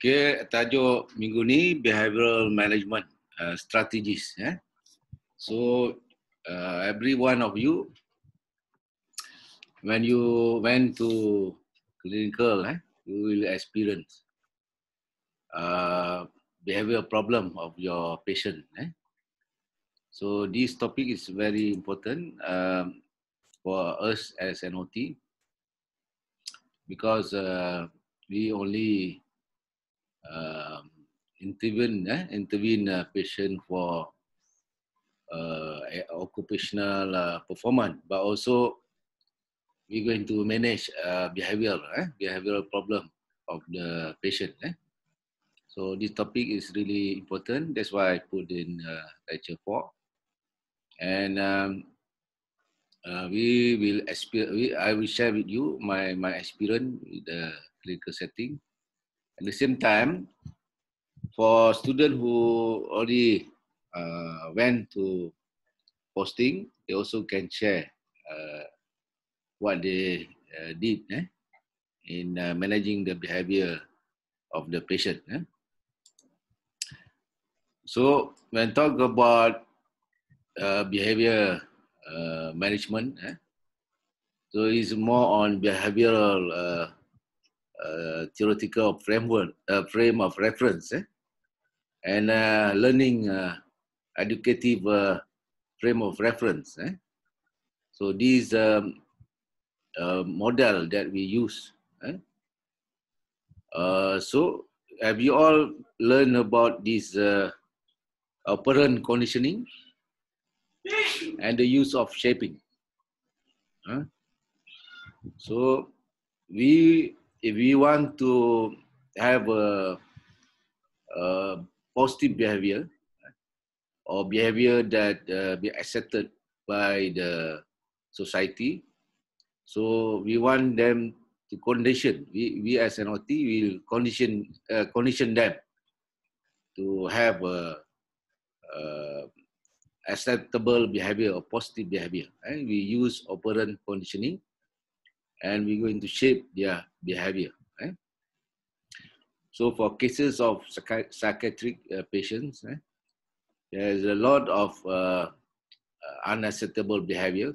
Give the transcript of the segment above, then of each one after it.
Okey, tajuk minggu ni behavioral management uh, strategies eh. Ya. So uh, every one of you when you went to clinical eh, you will experience uh, behavioral problem of your patient eh. So this topic is very important um, for us as NOT because uh, we only uh, intervene eh, intervene uh, patient for uh, occupational uh, performance, but also we going to manage uh, behavioral eh, behavioral problem of the patient. Eh. So this topic is really important. That's why I put in uh, lecture four, and um, uh, we will we, I will share with you my my experience with the clinical setting. At the same time, for students who already uh, went to posting, they also can share uh, what they uh, did eh, in uh, managing the behavior of the patient. Eh? So when talk about uh, behavior uh, management, eh, so it's more on behavioral uh, theoretical framework, uh, frame of reference, eh? and uh, learning educative frame of reference. Eh? So these um, model that we use. Eh? so have you all learned about this operant conditioning and the use of shaping? Huh? So we if we want to have a, a positive behavior or behavior that uh, be accepted by the society, so we want them to condition. We, we as an OT will condition uh, condition them to have a, a acceptable behavior or positive behavior. Right? We use operant conditioning. and we're going to shape their behavior. So for cases of psychiatric uh, patients, eh, there is a lot of uh, uh, unacceptable behavior,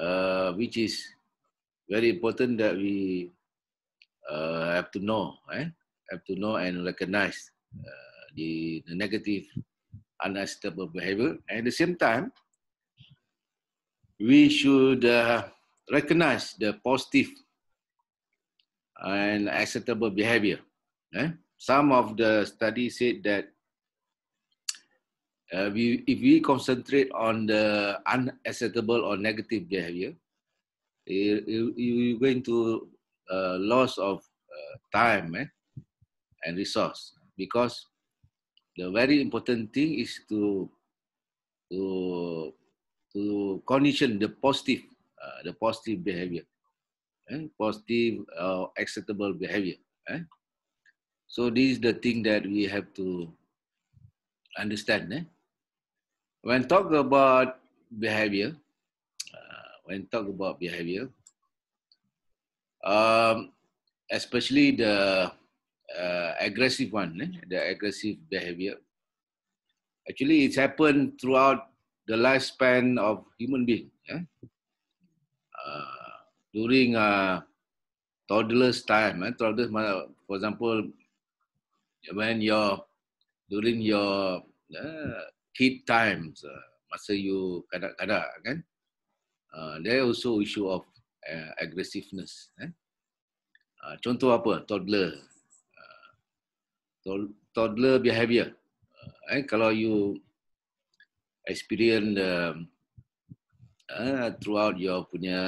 uh, which is very important that we uh, have to know, eh? have to know and recognize uh, the, the negative unacceptable behavior. And at the same time, we should recognize the positive and acceptable behavior. Eh? Some of the studies said that uh, we, if we concentrate on the unacceptable or negative behavior, you, you, are going to uh, loss of uh, time eh? and resource because the very important thing is to to to condition the positive uh, the positive behavior, eh? positive uh, acceptable behavior. Eh? So this is the thing that we have to understand. Eh? When talk about behavior, uh, when talk about behavior, um, especially the uh, aggressive one, eh? the aggressive behavior. Actually, it's happened throughout the lifespan of human being. Eh? Uh, during uh, toddler's time, eh, toddler's, for example, when your during your uh, kid times, uh, masa you kadak-kadak, kan, uh, there also issue of uh, aggressiveness. Eh? Uh, contoh apa? Toddler. Uh, to- toddler behavior. Uh, eh, kalau you experience uh, uh, throughout your punya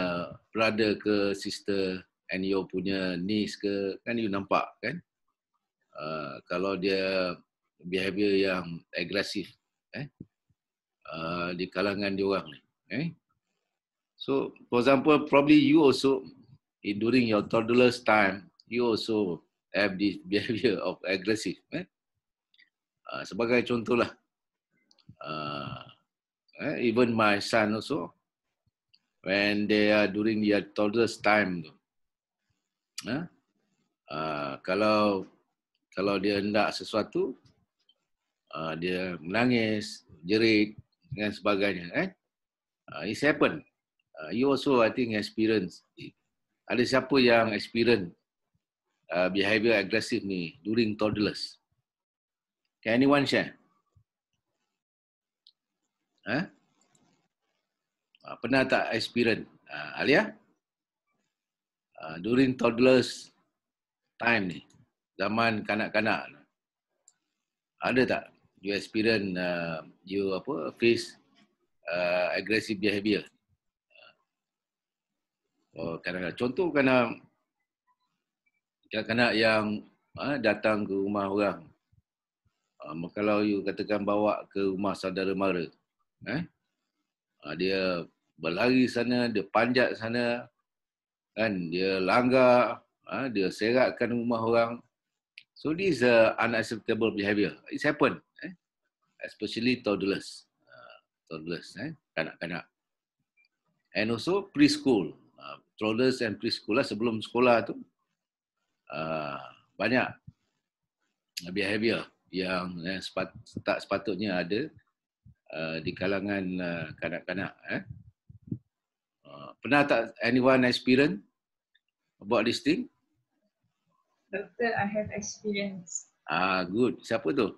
brother ke sister and your punya niece ke kan you nampak kan uh, kalau dia behavior yang agresif eh uh, di kalangan dia orang ni eh so for example probably you also in during your toddler's time you also have this behavior of aggressive eh uh, sebagai contohlah uh, eh, even my son also when they are during the toddler's time tu. Ha? Uh, kalau kalau dia hendak sesuatu, uh, dia menangis, jerit dan sebagainya. Eh? Uh, ah, it's happen. Uh, you also, I think, experience. Ada siapa yang experience uh, behavior aggressive ni during toddlers? Can anyone share? Huh? Ha? Ah, pernah tak experience uh, Alia uh, during toddlers time ni zaman kanak-kanak ada tak you experience uh, you apa face uh, aggressive behavior oh kanak-kanak contoh kanak kanak yang uh, datang ke rumah orang uh, kalau you katakan bawa ke rumah saudara mara eh uh, dia berlari sana, dia panjat sana, kan? Dia langgar, ha? dia seratkan rumah orang. So this is unacceptable behavior. it's happen, eh? especially toddlers, uh, toddlers, eh? kanak-kanak. And also preschool, uh, toddlers and preschool lah sebelum sekolah tu uh, banyak behavior yang eh, sepat, tak sepatutnya ada uh, di kalangan uh, kanak-kanak. Eh? Ah, pernah tak anyone experience about this thing? Doctor, I have experience. Ah, good. Siapa tu?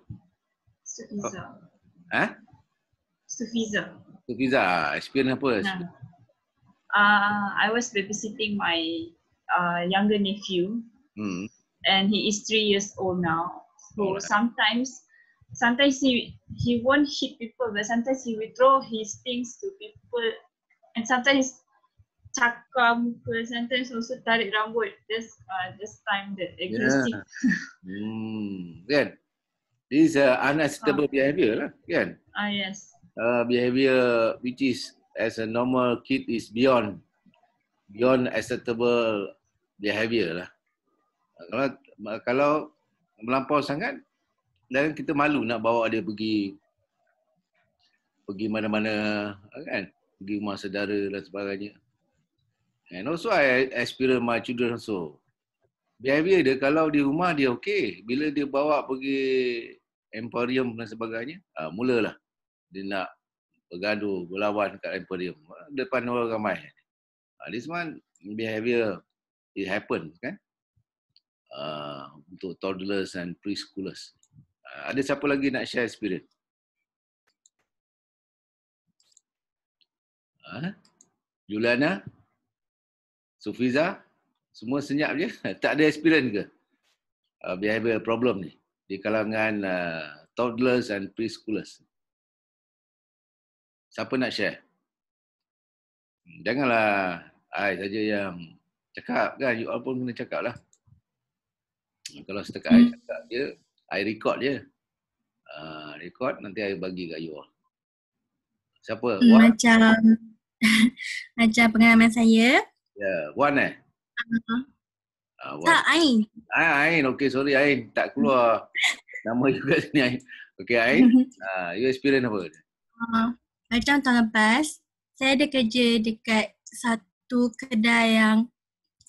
Sufiza. Oh. Eh? Sufiza. Sufiza, ah, experience apa? Nah. Ha. Uh, I was babysitting my uh, younger nephew hmm. and he is three years old now. So yeah. sometimes sometimes he he won't hit people but sometimes he will throw his things to people and sometimes cakar muka sometimes also tarik rambut this uh, just time that existing yeah. hmm kan this is a unacceptable uh, behavior lah kan ah uh, yes uh, behavior which is as a normal kid is beyond beyond acceptable behavior lah kalau kalau melampau sangat dan kita malu nak bawa dia pergi pergi mana-mana kan pergi rumah saudara dan sebagainya And also I experience my children also. Behavior dia kalau di rumah dia okey. Bila dia bawa pergi emporium dan sebagainya, uh, mulalah dia nak bergaduh, berlawan kat emporium. Ah, depan orang ramai. Uh, this one behavior it happen kan. Uh, untuk toddlers and preschoolers. Uh, ada siapa lagi nak share experience? Juliana? Huh? Sufiza, semua senyap je. Tak ada experience ke? Uh, ah, behavioral problem ni. Di kalangan uh, toddlers and preschoolers. Siapa nak share? Hmm, janganlah I saja yang cakap kan. You all pun kena cakap lah. Hmm, kalau setakat hmm. I cakap je, I record je. Uh, record nanti I bagi kat you all. Siapa? Hmm, macam, macam pengalaman saya. Ya, Wan eh? uh Tak, Ain. Ah, Ain. Okay, sorry Ain. Tak keluar nama you kat sini Ain. Okay, Ain. Uh, you experience apa? Uh, macam tahun lepas, saya ada kerja dekat satu kedai yang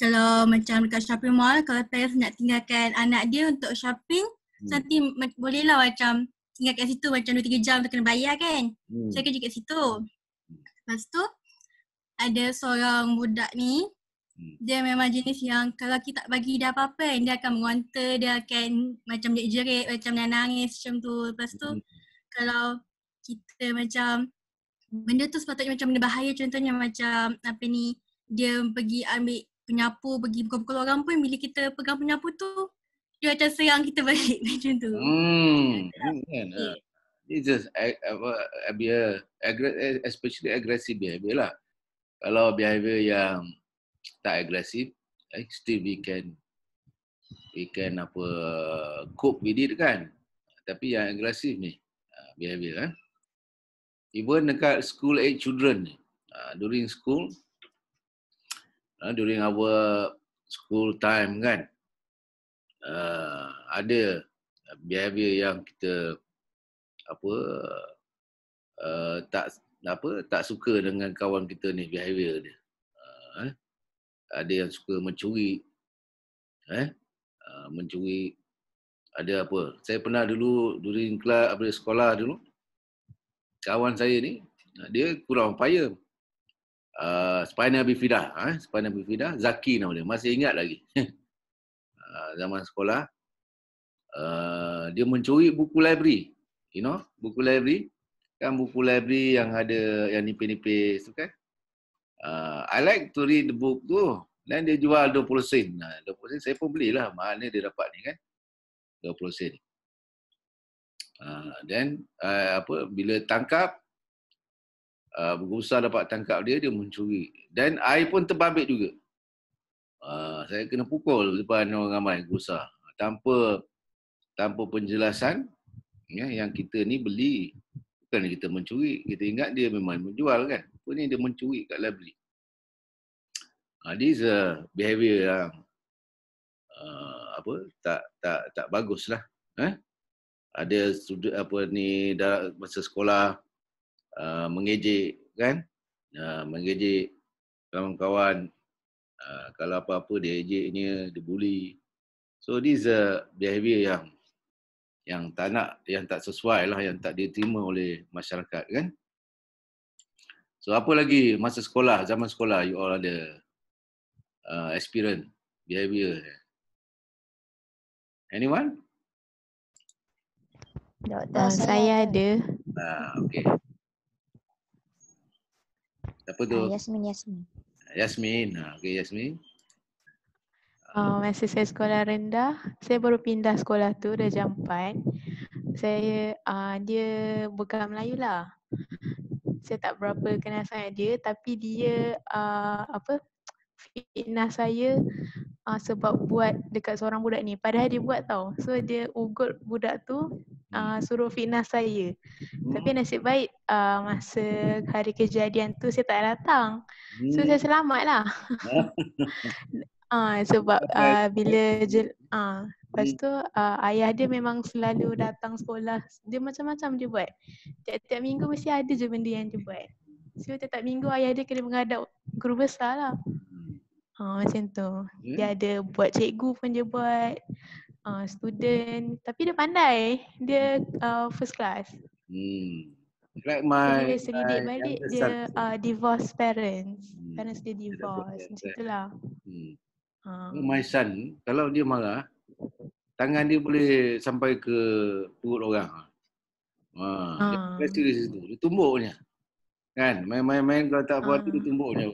kalau macam dekat shopping mall, kalau parents nak tinggalkan anak dia untuk shopping, hmm. nanti bolehlah macam tinggalkan situ macam 2-3 jam tu kena bayar kan. Hmm. Saya kerja kat situ. Hmm. Lepas tu, ada seorang budak ni hmm. dia memang jenis yang kalau kita tak bagi dia apa-apa dia akan mengonta, dia akan macam dia jerit, macam dia nangis macam tu. Lepas tu hmm. kalau kita macam benda tu sepatutnya macam benda bahaya contohnya macam apa ni dia pergi ambil penyapu, pergi pukul-pukul orang pun bila kita pegang penyapu tu dia macam serang kita balik macam tu. Hmm. hmm kan? It's just uh, uh, be a, especially aggressive behavior lah kalau behavior yang tak agresif eh, still we can we can apa cope with it kan tapi yang agresif ni ha, behavior kan even dekat school age children ni ha, during school during our school time kan ada behavior yang kita apa uh, tak apa tak suka dengan kawan kita ni behavior dia. Ah, eh? Ada yang suka mencuri. Eh? Ah, mencuri ada apa? Saya pernah dulu during kelas apa sekolah dulu kawan saya ni dia kurang upaya. Uh, Spina Bifida, ah, eh? Spina Bifida, Zaki nama dia, masih ingat lagi uh, Zaman sekolah uh, Dia mencuri buku library You know, buku library kan buku library yang ada yang nipis-nipis tu kan. Uh, ah, I like to read the book tu. Dan dia jual 20 sen. Nah, 20 sen saya pun belilah. Maknanya dia dapat ni kan. 20 sen. Dan uh, uh, apa bila tangkap uh, ah, buku besar dapat tangkap dia dia mencuri. Dan I pun terbabit juga. Uh, saya kena pukul depan orang ramai buku besar. Tanpa tanpa penjelasan ya, yang kita ni beli Bukan kita mencuri, kita ingat dia memang menjual kan. Apa ni dia mencuri kat labeli. Ha, this is a behavior yang uh, apa tak tak tak baguslah. Eh? Ada studi, apa ni dalam masa sekolah uh, mengejek kan? Uh, mengejek kawan-kawan uh, kalau apa-apa dia ejeknya, dia bully. So this is a behavior yang yang tak nak, yang tak sesuai lah, yang tak diterima oleh masyarakat kan. So apa lagi masa sekolah, zaman sekolah you all ada uh, experience, behavior. Anyone? Doktor, oh, ah, saya ada. Ah, okay. Siapa tu? Ah, Yasmin, Yasmin. Yasmin, ah, okay Yasmin. Uh, masa saya sekolah rendah, saya baru pindah sekolah tu dah jam 4. Saya uh, dia bukan Melayu lah. Saya tak berapa kenal sangat dia tapi dia uh, apa fitnah saya uh, sebab buat dekat seorang budak ni. Padahal dia buat tau. So dia ugut budak tu uh, suruh fitnah saya. Tapi hmm. nasib baik uh, masa hari kejadian tu saya tak datang. So hmm. saya selamat lah. Ah uh, sebab uh, bila je ah uh, lepas hmm. tu uh, ayah dia memang selalu datang sekolah. Dia macam-macam dia buat. Tiap-tiap minggu mesti ada je benda yang dia buat. So tiap-tiap minggu ayah dia kena menghadap guru besar lah. Ah uh, macam tu. Dia hmm. ada buat cikgu pun dia buat. Ah uh, student tapi dia pandai. Dia uh, first class. Hmm. Like my, dia selidik balik dia uh, divorce parents. Hmm. Parents dia divorce. Macam itulah. Hmm. Uh. Ah. My son, kalau dia marah, tangan dia boleh sampai ke perut orang. Ha. Uh. Uh. di situ. Dia tumbuknya. Kan? main main kalau tak buat uh. dia tumbuknya.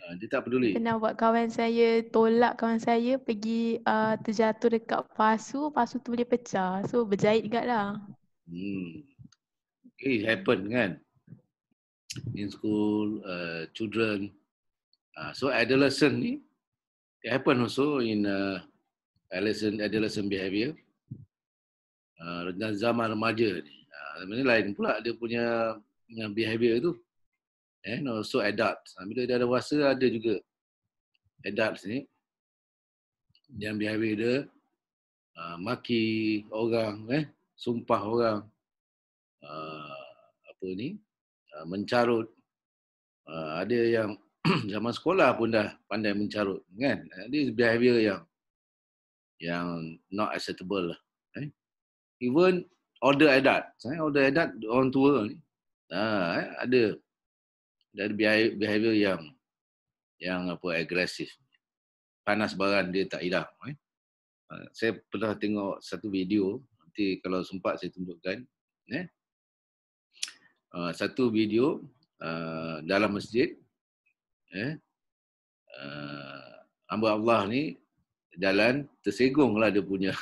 Ah, dia tak peduli. Dia pernah buat kawan saya tolak kawan saya pergi uh, terjatuh dekat pasu, pasu tu boleh pecah. So berjahit juga lah. Hmm. It happen kan. In school, uh, children. Uh, so adolescent ni, It happened also in uh, adolescent, adolescent behavior. uh, zaman remaja ni. Uh, ah, ini lain pula dia punya behavior tu. Eh, and also adult. Ah, bila dia ada wasa, ada juga adult ni. Yang behavior dia, uh, maki orang, eh, sumpah orang. Uh, apa ni? Uh, mencarut. Uh, ada yang zaman sekolah pun dah pandai mencarut kan jadi eh, behavior yang yang not acceptable lah eh? even older adult saya eh? older adult orang tua ni ah eh? ada dari behavior yang yang apa agresif panas baran dia tak hilang eh? Ah, saya pernah tengok satu video nanti kalau sempat saya tunjukkan eh? Ah, satu video ah, dalam masjid eh, ah, hamba uh, Allah ni jalan lah dia punya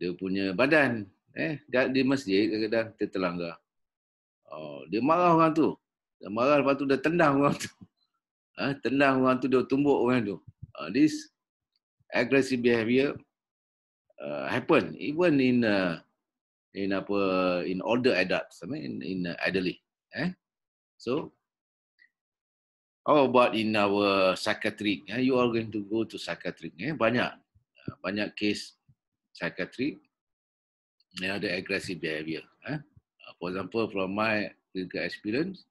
dia punya badan eh di masjid kadang-kadang tertelanggar. Oh, dia marah orang tu. Dia marah lepas tu dia tendang orang tu. Ha, tendang orang tu dia tumbuk orang tu. Uh, this aggressive behavior uh, happen even in uh, in apa in older adults I mean, in uh, elderly eh so How about in our psychiatric? Eh? You are going to go to psychiatry Eh? Banyak. Ah, banyak case psychiatry They ada the aggressive behavior. Eh? Ah, for example, from my clinical experience,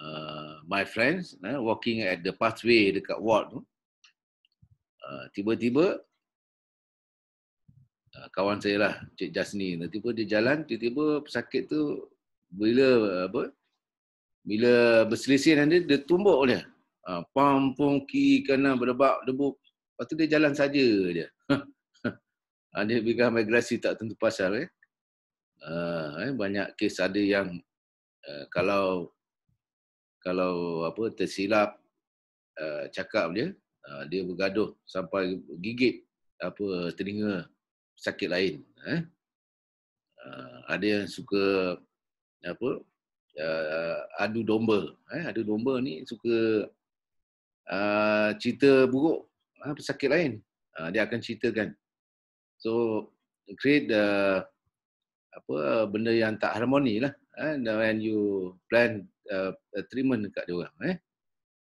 uh, my friends eh, walking at the pathway dekat ward tu, tiba-tiba, uh, kawan saya lah, Cik Jasni, tiba-tiba dia jalan, tiba-tiba pesakit tu, bila apa, bila berselisih nanti dia tumbuk dia. Uh, pam pung ki kanan berdebak debu. Lepas tu dia jalan saja dia. ada bila migrasi tak tentu pasal eh. Uh, eh banyak kes ada yang uh, kalau kalau apa tersilap uh, cakap dia uh, dia bergaduh sampai gigit apa telinga sakit lain eh uh, ada yang suka apa uh, adu domba. Eh, adu domba ni suka uh, cerita buruk uh, ha, pesakit lain. Uh, dia akan ceritakan. So, create the, apa benda yang tak harmoni lah. Eh, when you plan uh, treatment dekat dia orang. Eh.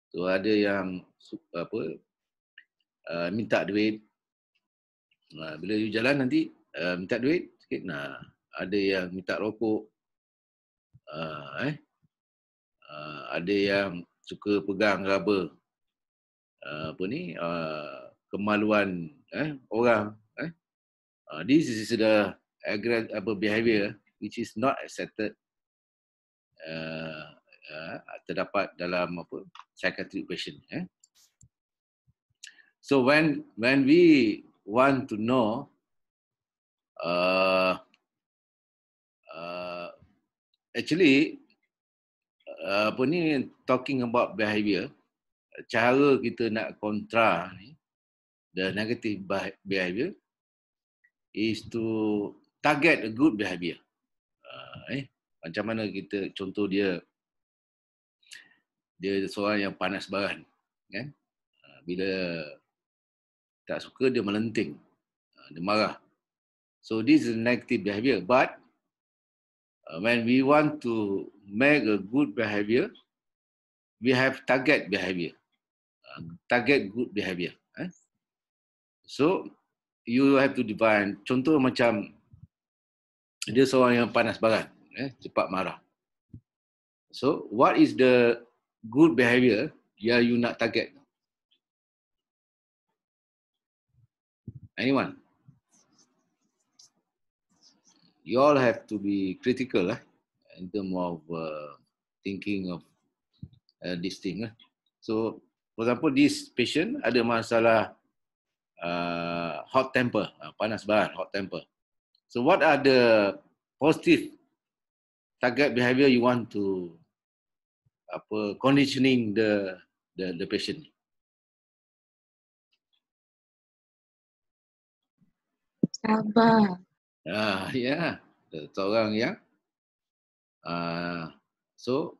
So, ada yang apa uh, minta duit. Uh, bila you jalan nanti, uh, minta duit sikit. Nah, ada yang minta rokok uh, eh? uh, ada yang suka pegang raba uh, apa ni uh, kemaluan eh orang eh uh, this is the aggra- apa behavior which is not accepted uh, uh, terdapat dalam apa psychiatric patient eh so when when we want to know uh, actually uh, apa ni talking about behavior cara kita nak kontra ni the negative behavior is to target a good behavior uh, eh macam mana kita contoh dia dia seorang yang panas badan kan uh, bila tak suka dia melenting dia marah so this is negative behavior but Uh, when we want to make a good behavior, we have target behavior, uh, target good behavior. Eh? So you have to define. Contoh macam dia seorang yang panas barat, eh? cepat marah. So what is the good behavior yang you nak target? Anyone? you all have to be critical eh, in term of uh, thinking of uh, this thing. Eh. So, for example, this patient ada masalah uh, hot temper, uh, panas bahan, hot temper. So, what are the positive target behavior you want to apa conditioning the the the patient? Sabar. Ah, ya. Yeah. Seorang yang ah, so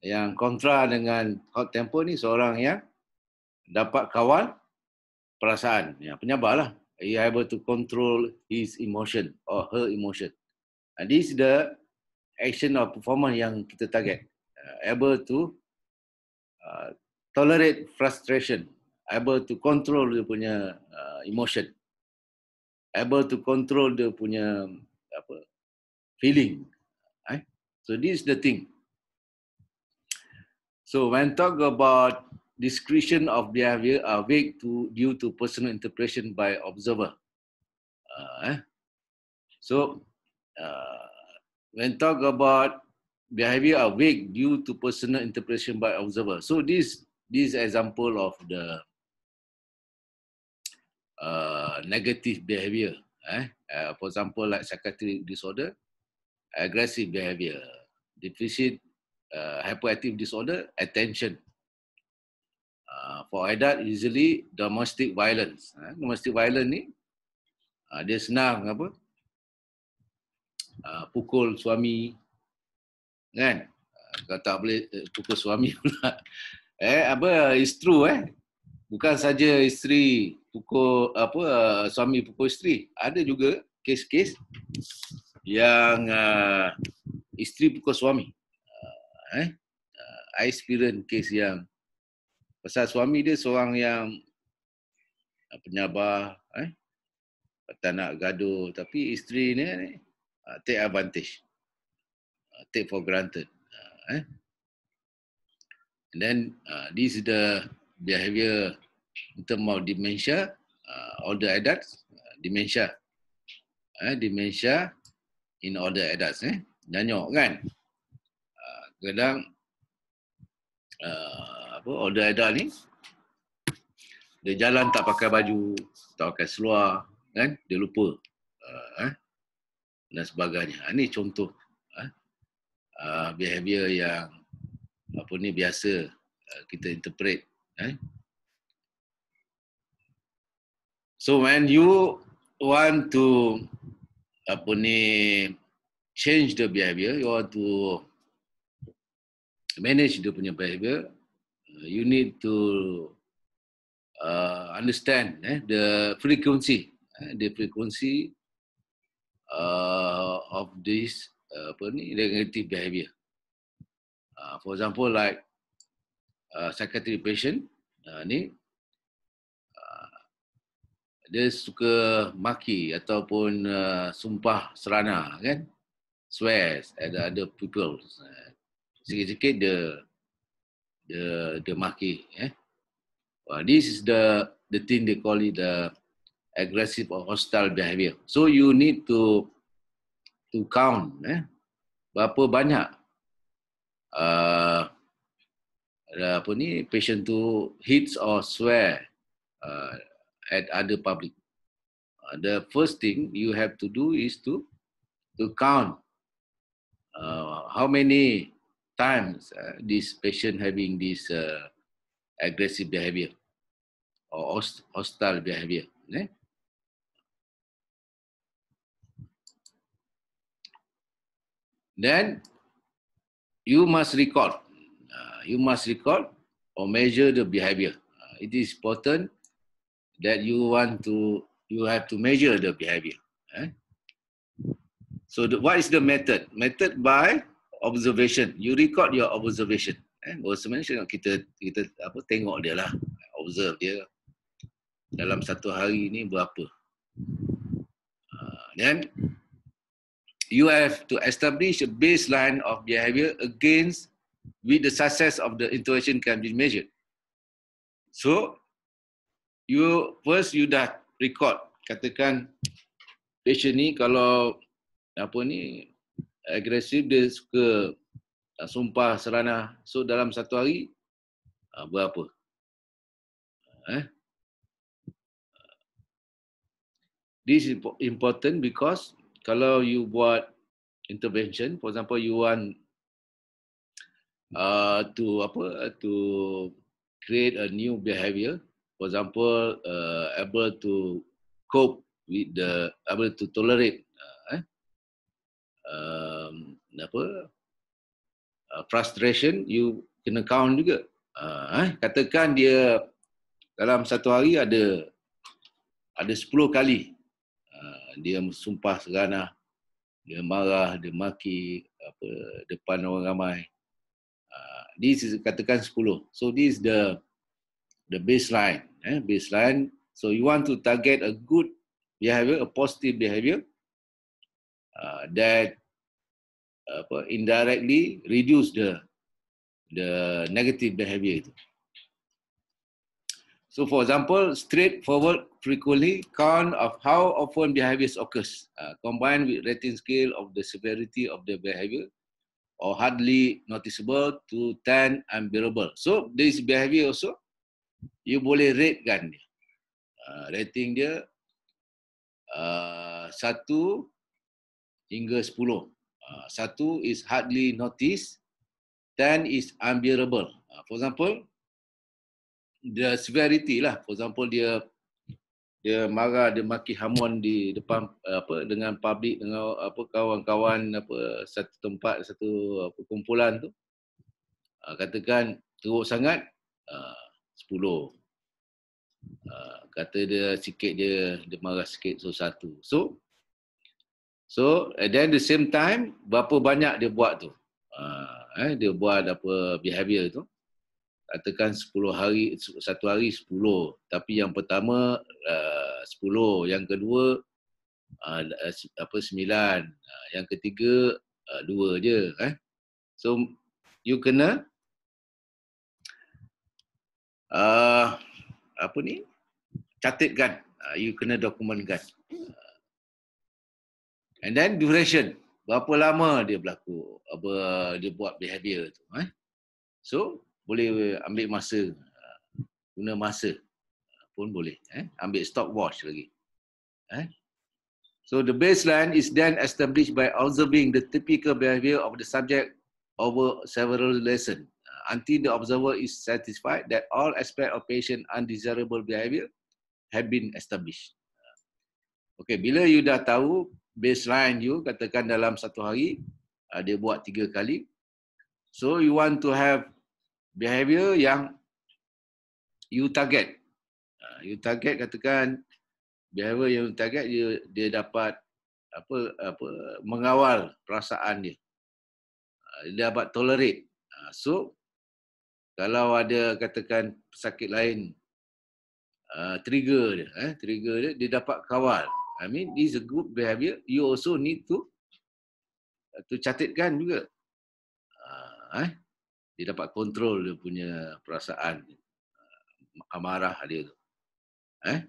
yang kontra dengan hot tempo ni seorang yang dapat kawal perasaan. Ya, penyabarlah. He able to control his emotion or her emotion. And this is the action or performance yang kita target. Uh, able to uh, tolerate frustration. Able to control dia punya uh, emotion able to control the punya apa feeling eh so this is the thing so when talk about discretion of behavior are vague uh, to due to personal interpretation by observer uh, eh so uh, when talk about behavior are vague due to personal interpretation by observer so this this example of the uh Uh, negative behavior. Eh? Uh, for example, like psychiatric disorder, aggressive behavior, deficit, uh, hyperactive disorder, attention. Uh, for adult, usually domestic violence. Eh? Domestic violence ni, uh, dia senang apa? Uh, pukul suami, kan? Uh, Kau tak boleh uh, pukul suami pula. eh, apa? It's true, eh? Bukan saja isteri pukul apa uh, suami pukul isteri. Ada juga kes-kes yang uh, isteri pukul suami. Uh, eh uh, I experience kes yang pasal suami dia seorang yang uh, penyabar eh tak nak gaduh tapi isteri ni uh, take advantage uh, take for granted uh, eh and then uh, this is the behavior in mau of dementia uh, older adults uh, dementia eh, dementia in older adults eh nyanyok kan uh, kadang uh, apa older adult ni dia jalan tak pakai baju tak pakai seluar kan dia lupa uh, eh, dan sebagainya ini ah, contoh uh, behavior yang apa ni biasa uh, kita interpret eh, So when you want to apa ni change the behavior, you want to manage the punya behavior, uh, you need to uh, understand eh, the frequency, eh, the frequency uh, of this uh, apa ni negative behavior. Uh, for example, like uh, psychiatric patient uh, ni dia suka maki ataupun uh, sumpah serana kan swears at other people sikit-sikit dia dia dia maki eh ya. well, this is the the thing they call it the aggressive or hostile behavior so you need to to count eh berapa banyak uh, apa ni patient to hits or swear uh, at other public. Uh, the first thing you have to do is to, to count uh, how many times uh, this patient having this uh, aggressive behavior or hostile behavior. Eh? Then you must record. Uh, you must record or measure the behavior. it is important that you want to you have to measure the behavior. Eh? So the, what is the method? Method by observation. You record your observation. Eh? Observation kita kita apa tengok dia lah, observe dia dalam satu hari ini berapa. Uh, then you have to establish a baseline of behavior against with the success of the intervention can be measured. So you first you dah record katakan patient ni kalau apa ni agresif dia suka uh, sumpah serana so dalam satu hari uh, berapa ah, eh this is important because kalau you buat intervention for example you want uh, to apa to create a new behavior for example, uh, able to cope with the able to tolerate uh, eh, um, apa uh, frustration you can count juga. Uh, eh, katakan dia dalam satu hari ada ada sepuluh kali uh, dia sumpah seranah, dia marah, dia maki apa depan orang ramai. Uh, this is katakan sepuluh. So this is the the baseline. Eh? Baseline. So you want to target a good behavior, a positive behavior uh, that indirectly reduce the the negative behavior itu. So for example, straightforward frequently count of how often behaviors occurs uh, combined with rating scale of the severity of the behavior or hardly noticeable to 10 unbearable. So this behavior also you boleh ratekan dia. Uh, rating dia ah, satu uh, hingga sepuluh. Ah, satu is hardly noticed. Ten is unbearable. Uh, for example, the severity lah. For example, dia dia marah, dia maki hamon di depan apa dengan publik dengan apa kawan-kawan apa satu tempat satu apa, kumpulan tu. Uh, katakan teruk sangat. Uh, Sepuluh, ah, kata dia sikit dia dia marah sikit so satu. So so and then the same time berapa banyak dia buat tu. Uh, eh dia buat apa behavior tu. Katakan sepuluh hari satu hari sepuluh, tapi yang pertama ah, sepuluh, yang kedua uh, apa sembilan, uh, yang ketiga uh, 2 je eh. So you kena uh, apa ni catatkan uh, ah, you kena dokumenkan uh, and then duration berapa lama dia berlaku apa dia buat behavior tu eh so boleh ambil masa uh, guna masa pun boleh eh ambil stopwatch lagi eh so the baseline is then established by observing the typical behavior of the subject over several lessons until the observer is satisfied that all aspect of patient undesirable behavior have been established. Okay, bila you dah tahu baseline you, katakan dalam satu hari, uh, dia buat tiga kali. So, you want to have behavior yang you target. Uh, you target katakan behavior yang you target, you, dia dapat apa apa mengawal perasaan dia. Uh, dia dapat tolerate. Uh, so, kalau ada katakan sakit lain uh, trigger dia eh trigger dia dia dapat kawal i mean this is a good behavior you also need to uh, to catatkan juga uh, eh dia dapat kontrol dia punya perasaan uh, amarah dia tu eh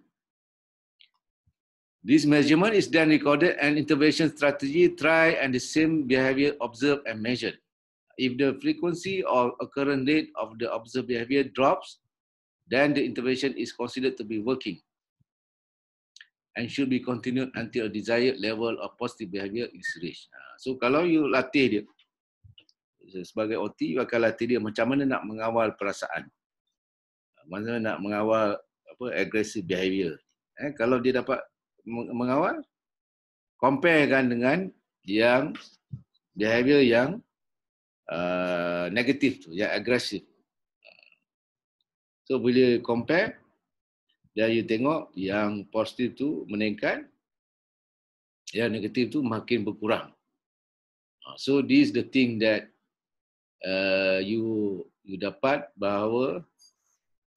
This measurement is then recorded and intervention strategy try and the same behavior observed and measured. If the frequency or occurrence rate of the observed behavior drops, then the intervention is considered to be working and should be continued until a desired level of positive behavior is reached. Ha, so kalau you latih dia, sebagai OT, you akan latih dia macam mana nak mengawal perasaan. Ha, macam mana nak mengawal apa aggressive behavior. Eh, kalau dia dapat mengawal, comparekan dengan yang behavior yang Uh, negatif tu, yang agresif. So bila compare, dan you tengok yang positif tu meningkat, yang negatif tu makin berkurang. Ah, so this the thing that uh, you you dapat bahawa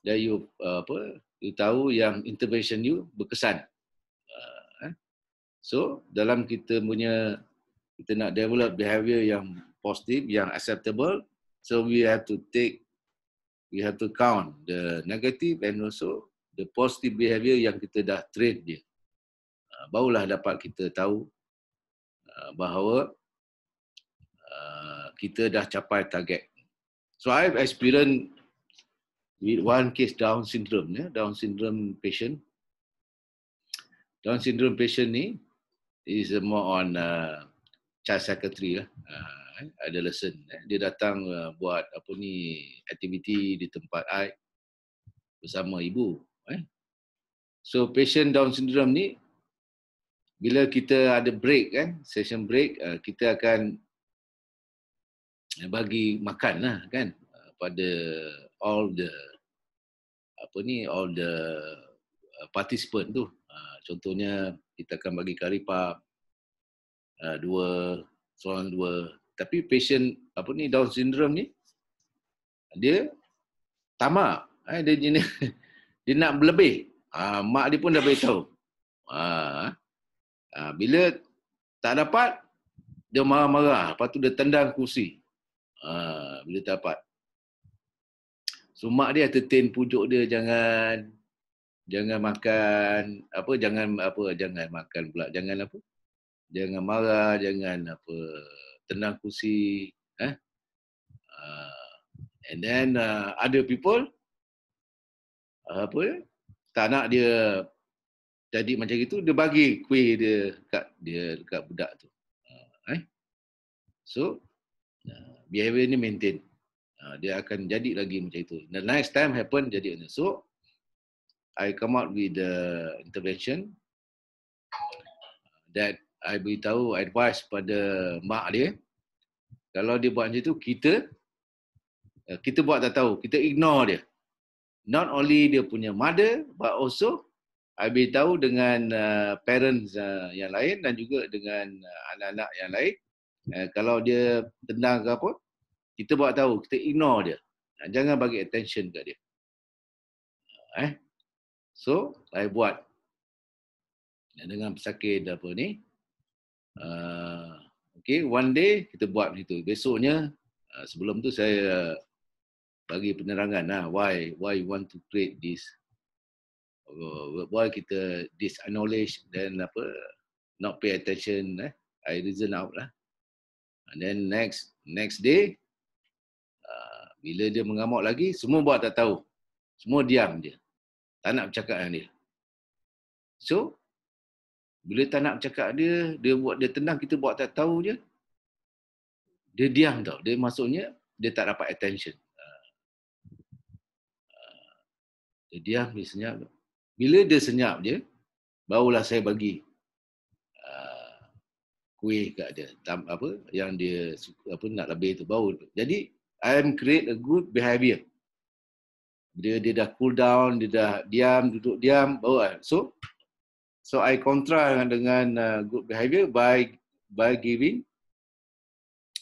dan you uh, apa you tahu yang intervention you berkesan. Uh, eh. So dalam kita punya kita nak develop behavior yang positive yang acceptable so we have to take we have to count the negative and also the positive behavior yang kita dah trade. dia ah, barulah dapat kita tahu ah, bahawa ah, kita dah capai target so i have experience with one case down syndrome ya yeah? down syndrome patient down syndrome patient ni is more on uh, child psychiatry lah uh, eh, ada lesson eh. dia datang uh, buat apa ni aktiviti di tempat I bersama ibu eh. so patient down syndrome ni bila kita ada break kan eh, session break uh, kita akan bagi makan lah kan uh, pada all the apa ni all the uh, participant tu uh, contohnya kita akan bagi curry puff uh, dua seorang dua tapi patient apa ni down syndrome ni dia tamak eh dia jenis dia nak lebih ah mak dia pun dah bagi tahu ah, ah, ah bila tak dapat dia marah-marah lepas tu dia tendang kursi ah bila tak dapat so mak dia tertin pujuk dia jangan jangan makan apa jangan apa jangan makan pula jangan apa jangan marah jangan apa tendang kursi eh uh, and then uh, other people uh, apa ya tak nak dia jadi macam itu dia bagi kuih dia dekat dia dekat budak tu uh, eh so uh, behavior ni maintain uh, dia akan jadi lagi macam itu the next time happen jadi macam so i come out with the intervention that I beritahu advice pada mak dia kalau dia buat macam tu kita eh, kita buat tak tahu kita ignore dia not only dia punya mother but also I beritahu dengan uh, parents uh, yang lain dan juga dengan uh, anak-anak yang lain uh, kalau dia tendang ke apa kita buat tahu kita ignore dia uh, jangan bagi attention kat dia eh so I buat dengan pesakit apa ni Ah, okay, one day kita buat itu. Besoknya uh, sebelum tu saya uh, bagi penerangan lah, why why you want to create this why kita this knowledge then apa not pay attention eh i reason out lah and then next next day uh, bila dia mengamuk lagi semua buat tak tahu semua diam dia tak nak bercakap dengan dia so bila tak nak bercakap dia, dia buat dia tenang kita buat tak tahu je. Dia diam tau. Dia maksudnya dia tak dapat attention. Ah. Ah. Dia diam, dia senyap. Bila dia senyap je, barulah saya bagi ah, kuih kat dia. Tam, apa yang dia suka, apa nak lebih tu bau. Jadi I am create a good behavior. Dia dia dah cool down, dia dah diam, duduk diam, bau. So So I kontra dengan uh, good behavior by by giving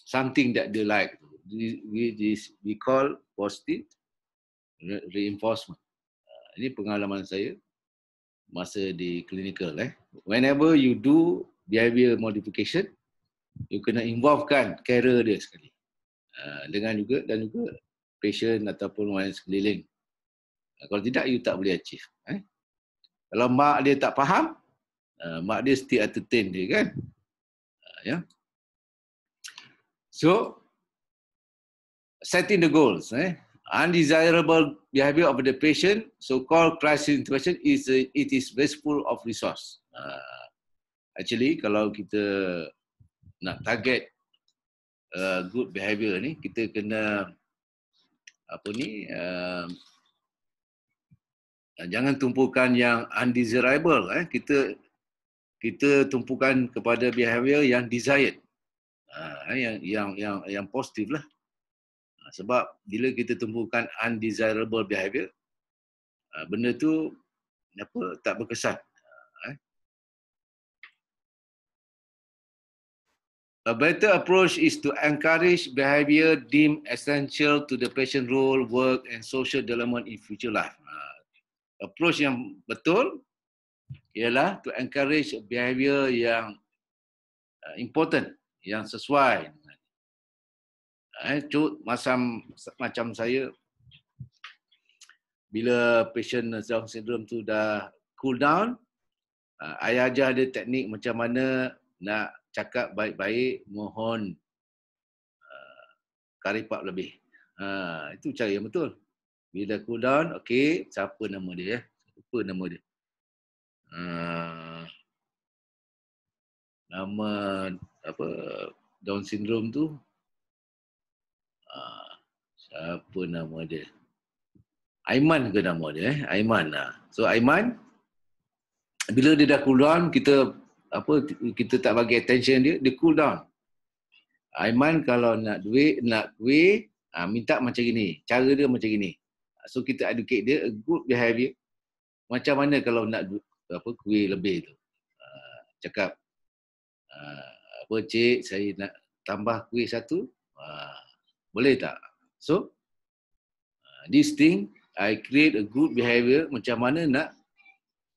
something that they like. Which is we call positive reinforcement. Uh, ini pengalaman saya masa di clinical. Eh. Whenever you do behavior modification, you kena involvekan carer dia sekali. Uh, dengan juga dan juga patient ataupun orang sekeliling. Uh, kalau tidak, you tak boleh achieve. Eh. Kalau mak dia tak faham, uh, mak dia still entertain dia kan. Uh, ya. Yeah. So, setting the goals. Eh? Undesirable behavior of the patient, so-called crisis intervention, is a, it is wasteful of resource. Uh, actually, kalau kita nak target uh, good behavior ni, kita kena apa ni, jangan tumpukan yang undesirable eh kita kita tumpukan kepada behavior yang desired uh, yang yang yang yang positif lah ha, sebab bila kita tumpukan undesirable behavior uh, benda tu apa tak berkesan eh. a better approach is to encourage behavior deemed essential to the patient role work and social development in future life approach yang betul ialah to encourage behavior yang uh, important yang sesuai dengan eh cut macam macam saya bila patient down syndrome tu dah cool down uh, ayah ajar dia teknik macam mana nak cakap baik-baik mohon uh, karipap lebih uh, itu cara yang betul bila cool down, okay, siapa nama dia eh? Siapa nama dia? Uh, nama apa down syndrome tu? uh, siapa nama dia? Aiman ke nama dia eh? Aiman lah. So Aiman bila dia dah cool down, kita apa kita tak bagi attention dia, dia cool down. Aiman kalau nak duit, nak kuih, ah, minta macam gini. Cara dia macam gini. So kita educate dia a good behavior. Macam mana kalau nak apa kuih lebih tu? Uh, cakap uh, apa cik saya nak tambah kuih satu? Uh, boleh tak? So uh, this thing I create a good behavior macam mana nak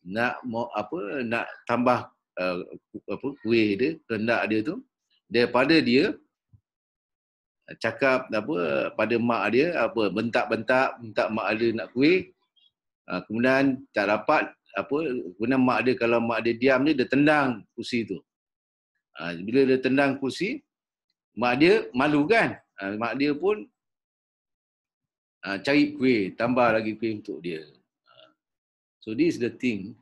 nak mau apa nak tambah uh, apa kuih dia kehendak dia tu daripada dia cakap apa pada mak dia apa bentak-bentak minta mak dia nak kuih ha, kemudian tak dapat apa kemudian mak dia kalau mak dia diam dia dia tendang kursi tu ha, bila dia tendang kursi mak dia malu kan ha, mak dia pun cari kuih tambah lagi kuih untuk dia so this is the thing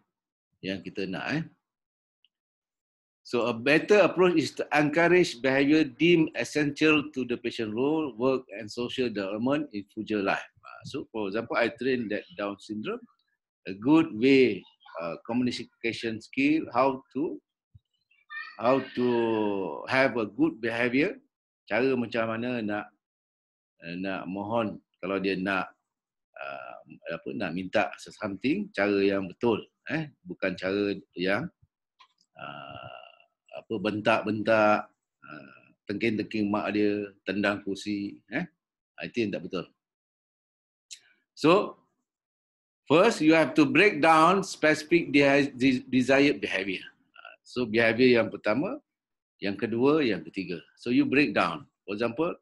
yang kita nak eh So a better approach is to encourage behavior deemed essential to the patient role, work and social development in future life. Uh, so for example, I train that Down syndrome, a good way, uh, communication skill, how to how to have a good behavior, cara macam mana nak eh, nak mohon kalau dia nak uh, apa nak minta something cara yang betul eh bukan cara yang uh, apa bentak-bentak uh, tengking-tengking mak dia tendang kursi eh ah, itu yang tak betul so first you have to break down specific desired behavior ah, so behavior yang pertama yang kedua yang ketiga so you break down for example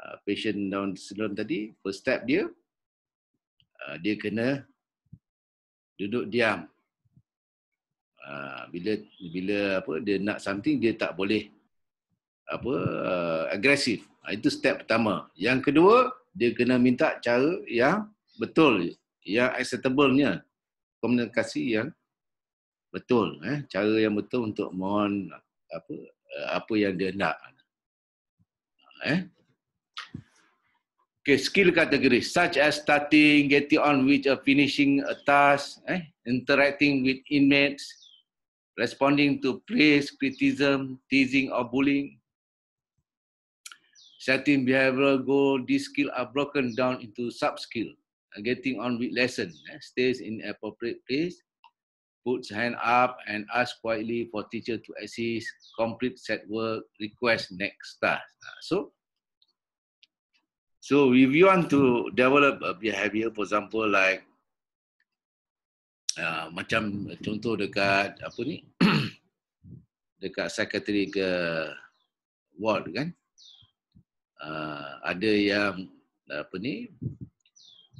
uh, patient down sebelum tadi first step dia uh, dia kena duduk diam Ha, bila bila apa dia nak something dia tak boleh apa uh, agresif ha, itu step pertama yang kedua dia kena minta cara yang betul yang acceptablenya komunikasi yang betul eh cara yang betul untuk mohon apa uh, apa yang dia nak eh Okay, skill kategori such as starting, getting on with a finishing a task, eh, interacting with inmates, responding to praise, criticism, teasing, or bullying. Setting behavioral goal, these skills are broken down into sub-skill. Uh, getting on with lesson, uh, stays in appropriate place, puts hand up and asks quietly for teacher to assist, complete set work, request next task. Uh, so, so if you want to develop a behavior, for example, like Ah, macam contoh dekat apa ni dekat secretary ke ward kan uh, ada yang apa ni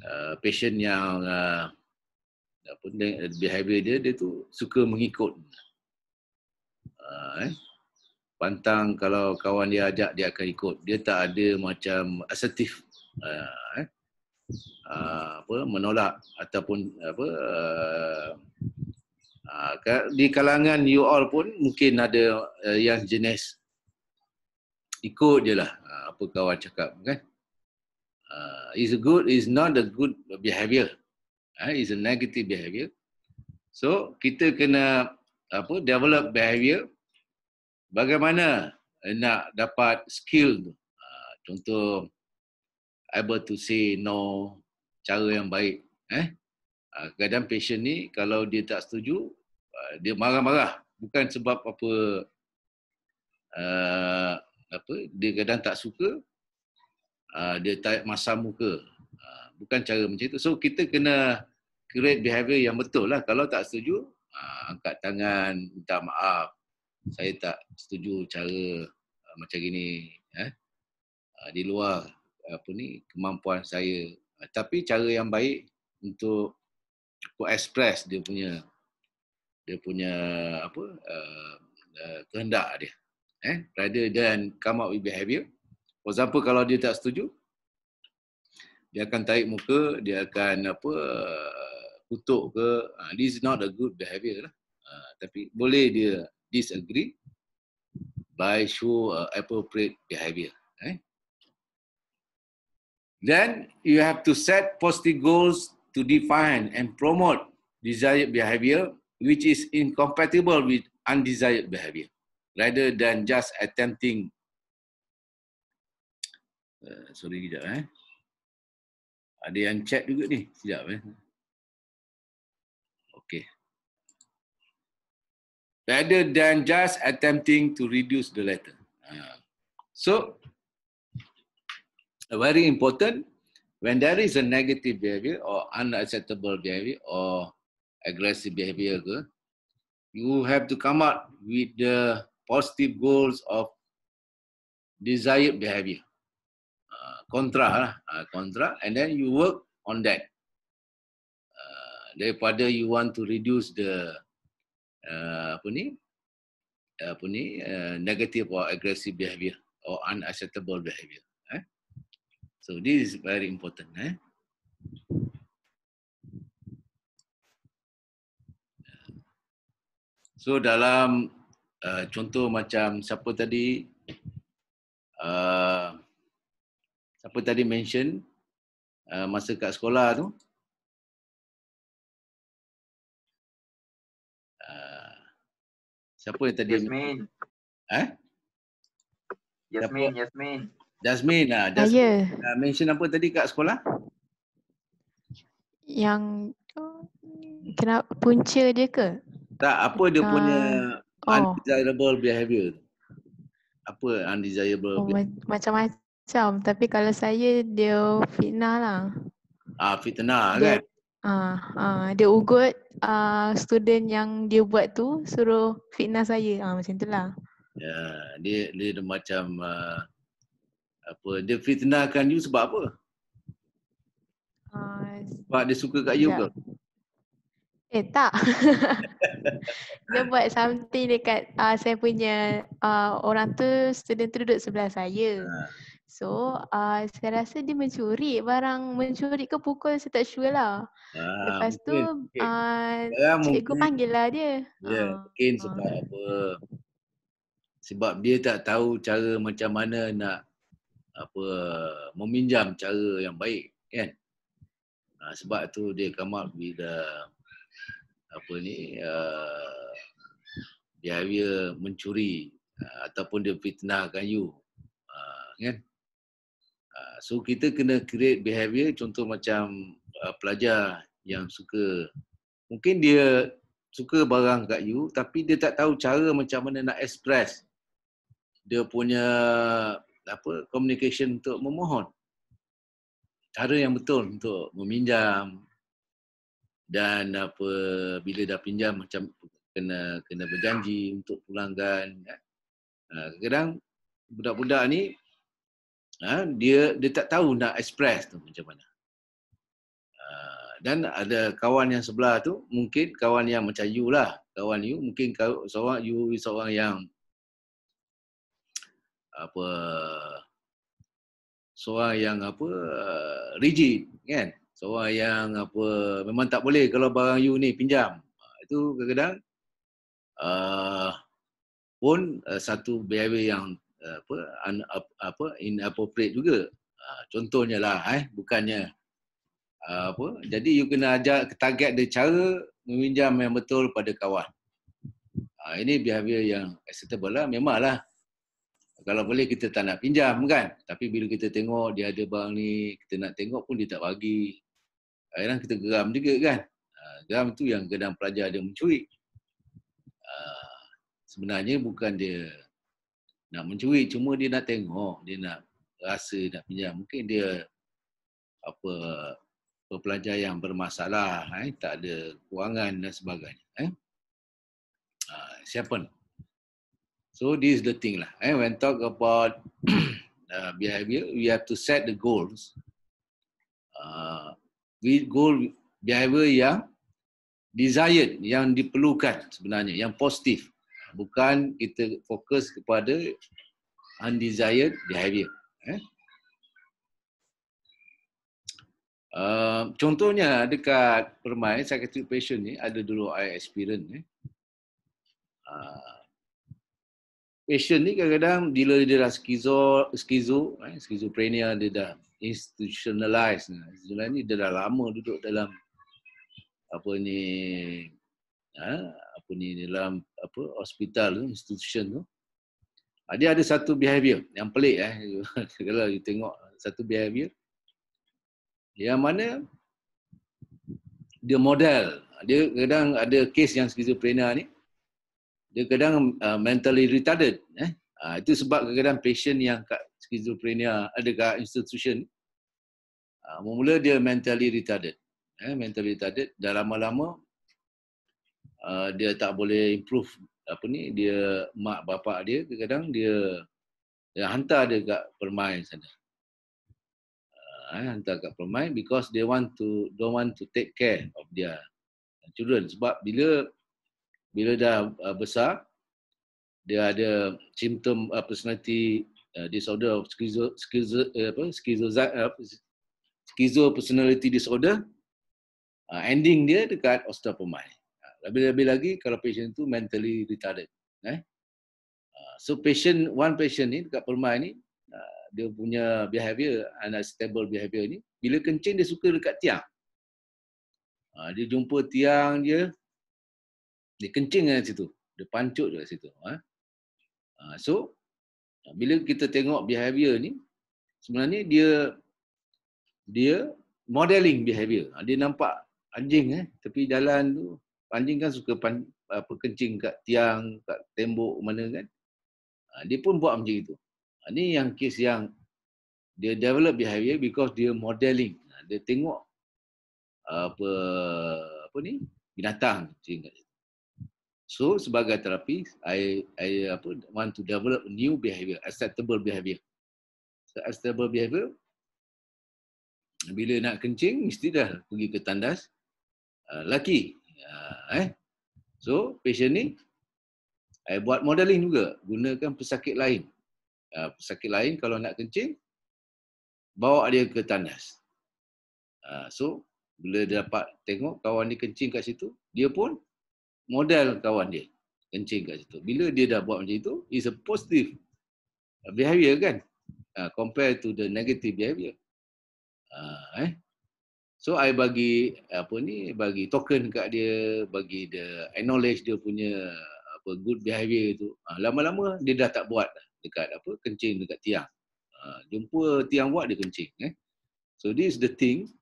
uh, patient yang uh, apa ni, behavior dia dia tu suka mengikut uh, eh pantang kalau kawan dia ajak dia akan ikut dia tak ada macam assertive uh, eh Ah, apa menolak ataupun apa uh, di kalangan you all pun mungkin ada uh, yang jenis ikut je lah apa kawan cakap kan uh, is good is not a good behavior uh, is a negative behavior so kita kena apa develop behavior bagaimana nak dapat skill tu contoh able to say no cara yang baik eh ah, kadang patient ni kalau dia tak setuju ah, dia marah-marah bukan sebab apa ah, apa dia kadang tak suka dia tak masam muka bukan cara macam itu so kita kena create behavior yang betul lah kalau tak setuju angkat tangan minta maaf saya tak setuju cara macam gini eh di luar apa ni kemampuan saya ah, tapi cara yang baik untuk ku express dia punya dia punya apa uh, uh, kehendak dia eh rather than come up with behavior for example kalau dia tak setuju dia akan tarik muka dia akan apa uh, kutuk ke uh, this is not a good behavior lah uh, tapi boleh dia disagree by show uh, appropriate behavior Then you have to set positive goals to define and promote desired behavior, which is incompatible with undesired behavior, rather than just attempting. Uh, sorry, tidak. Eh. Ada yang chat juga ni, tidak. Eh. Okay. Rather than just attempting to reduce the latter, Uh, so very important when there is a negative behavior or unacceptable behavior or aggressive behavior you have to come up with the positive goals of desired behavior kontra uh, lah, kontra uh, and then you work on that uh, daripada you want to reduce the uh, apa ni uh, apa ni uh, negative or aggressive behavior or unacceptable behavior So this is very important. Eh? So dalam uh, contoh macam siapa tadi uh, siapa tadi mention uh, masa kat sekolah tu uh, siapa yang tadi Yasmin. Eh? Yasmin, siapa? Yasmin. Jasmine, ah, ah, Jasmine ya. ah, mention apa tadi kat sekolah? Yang kena punca dia ke? Tak, apa dia uh, punya oh. undesirable oh. behavior? Apa undesirable oh, behavior? Macam-macam, tapi kalau saya dia fitnah lah. Ah, fitnah dia, kan? Ah, ah, dia ugut ah, student yang dia buat tu suruh fitnah saya. Ah, macam itulah. Ya, yeah, dia dia macam uh, apa dia fitnahkan you sebab apa? Uh, sebab dia suka kat you ke? Eh tak. dia buat something dekat uh, saya punya uh, orang tu student tu duduk sebelah saya. Uh. So, uh, saya rasa dia mencuri barang mencuri ke pukul saya tak sure lah. Ah, Lepas tu, okay. uh, cikgu panggil lah dia. Ya, yeah, uh, mungkin sebab uh. apa. Sebab dia tak tahu cara macam mana nak apa meminjam cara yang baik kan uh, sebab tu dia come up apa ni uh, ah, behavior mencuri uh, ataupun dia fitnahkan you uh, kan uh, so kita kena create behavior contoh macam uh, pelajar yang suka mungkin dia suka barang kat you tapi dia tak tahu cara macam mana nak express dia punya apa communication untuk memohon cara yang betul untuk meminjam dan apa bila dah pinjam macam kena kena berjanji untuk pulangkan ya. ha, kadang budak-budak ni ha, dia dia tak tahu nak express tu macam mana ha, dan ada kawan yang sebelah tu mungkin kawan yang macam you lah kawan you mungkin kau seorang you seorang yang apa seorang yang apa rigid kan seorang yang apa memang tak boleh kalau barang you ni pinjam ah, itu kadang-kadang uh, pun uh, satu behavior yang uh, apa un, uh, apa inappropriate juga uh, contohnya lah eh bukannya uh, apa jadi you kena ajar ke target dia cara meminjam yang betul pada kawan uh, ini behavior yang acceptable lah memanglah kalau boleh kita tak nak pinjam kan tapi bila kita tengok dia ada barang ni kita nak tengok pun dia tak bagi akhirnya kita geram juga kan ha, geram tu yang kadang pelajar dia mencuri ha, sebenarnya bukan dia nak mencuri cuma dia nak tengok dia nak rasa nak pinjam mungkin dia apa pelajar yang bermasalah eh? tak ada kewangan dan sebagainya eh? Ha, siapa ni? So this is the thing lah. Eh, when talk about uh, behavior, we have to set the goals. Uh, we goal behavior yang desired, yang diperlukan sebenarnya, yang positif. Bukan kita fokus kepada undesired behavior. Eh? Uh, contohnya dekat permai psychiatric patient ni ada dulu I experience ni. Eh? Uh, patient ni kadang-kadang bila dia dah skizo, skizo, eh, skizoprenia dia dah institutionalized. Sebenarnya ni dia dah lama duduk dalam apa ni ha, apa ni dalam apa hospital tu, institution tu. Ah, dia ada satu behavior yang pelik eh. Kalau you tengok satu behavior yang mana dia model. Dia kadang ada case yang skizofrenia ni dia kadang uh, mentally retarded eh uh, itu sebab kadang-kadang patient yang kat schizophrenia ada kat institution uh, ah, mula dia mentally retarded eh mentally retarded dah lama-lama uh, dia tak boleh improve apa ni dia mak bapak dia kadang-kadang dia dia hantar dia kat permain sana eh, hantar kat permain because they want to don't want to take care of dia. children sebab bila bila dah uh, besar dia ada simptom uh, personality uh, disorder of schizo schizo uh, apa schizo uh, schizo personality disorder uh, ending dia dekat osteopomai uh, lebih-lebih lagi kalau patient tu mentally retarded eh uh, so patient one patient ni dekat permai ni uh, dia punya behavior unstable behavior ni bila kencing dia suka dekat tiang dia jumpa tiang dia dia kencing kat situ dia pancut kat situ ha. ha so bila kita tengok behavior ni sebenarnya dia dia modeling behavior ha, dia nampak anjing eh tapi jalan tu anjing kan suka pan, apa kencing kat tiang kat tembok mana kan ha, dia pun buat macam itu ni yang kes yang dia develop behavior because dia modeling dia tengok apa apa ni binatang kencing So sebagai terapi, I I apa want to develop new behavior, acceptable behavior. So acceptable behavior bila nak kencing mesti dah pergi ke tandas uh, laki. Uh, eh. So patient ni I buat modeling juga gunakan pesakit lain. Uh, pesakit lain kalau nak kencing bawa dia ke tandas. Uh, so bila dapat tengok kawan dia kencing kat situ, dia pun model kawan dia kencing kat situ. Bila dia dah buat macam itu, is a positive behavior kan? Uh, compare to the negative behavior. Uh, eh. So I bagi apa ni bagi token kat dia, bagi dia acknowledge dia punya apa good behavior tu. Uh, lama-lama dia dah tak buat dekat apa kencing dekat tiang. Uh, jumpa tiang buat dia kencing eh. So this the thing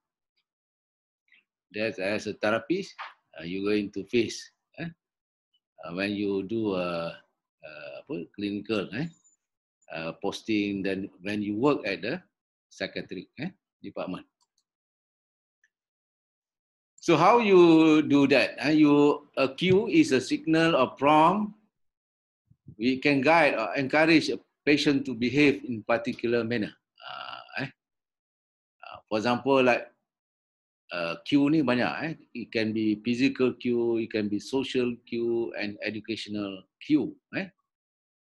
that as a therapist uh, you going to face Uh, when you do a, a apa clinical eh a posting then when you work at the secretary eh department so how you do that eh? you a cue is a signal or prompt we can guide or encourage a patient to behave in particular manner uh, eh uh, for example like Uh, queue ni banyak eh. It can be physical queue, it can be social queue and educational queue eh.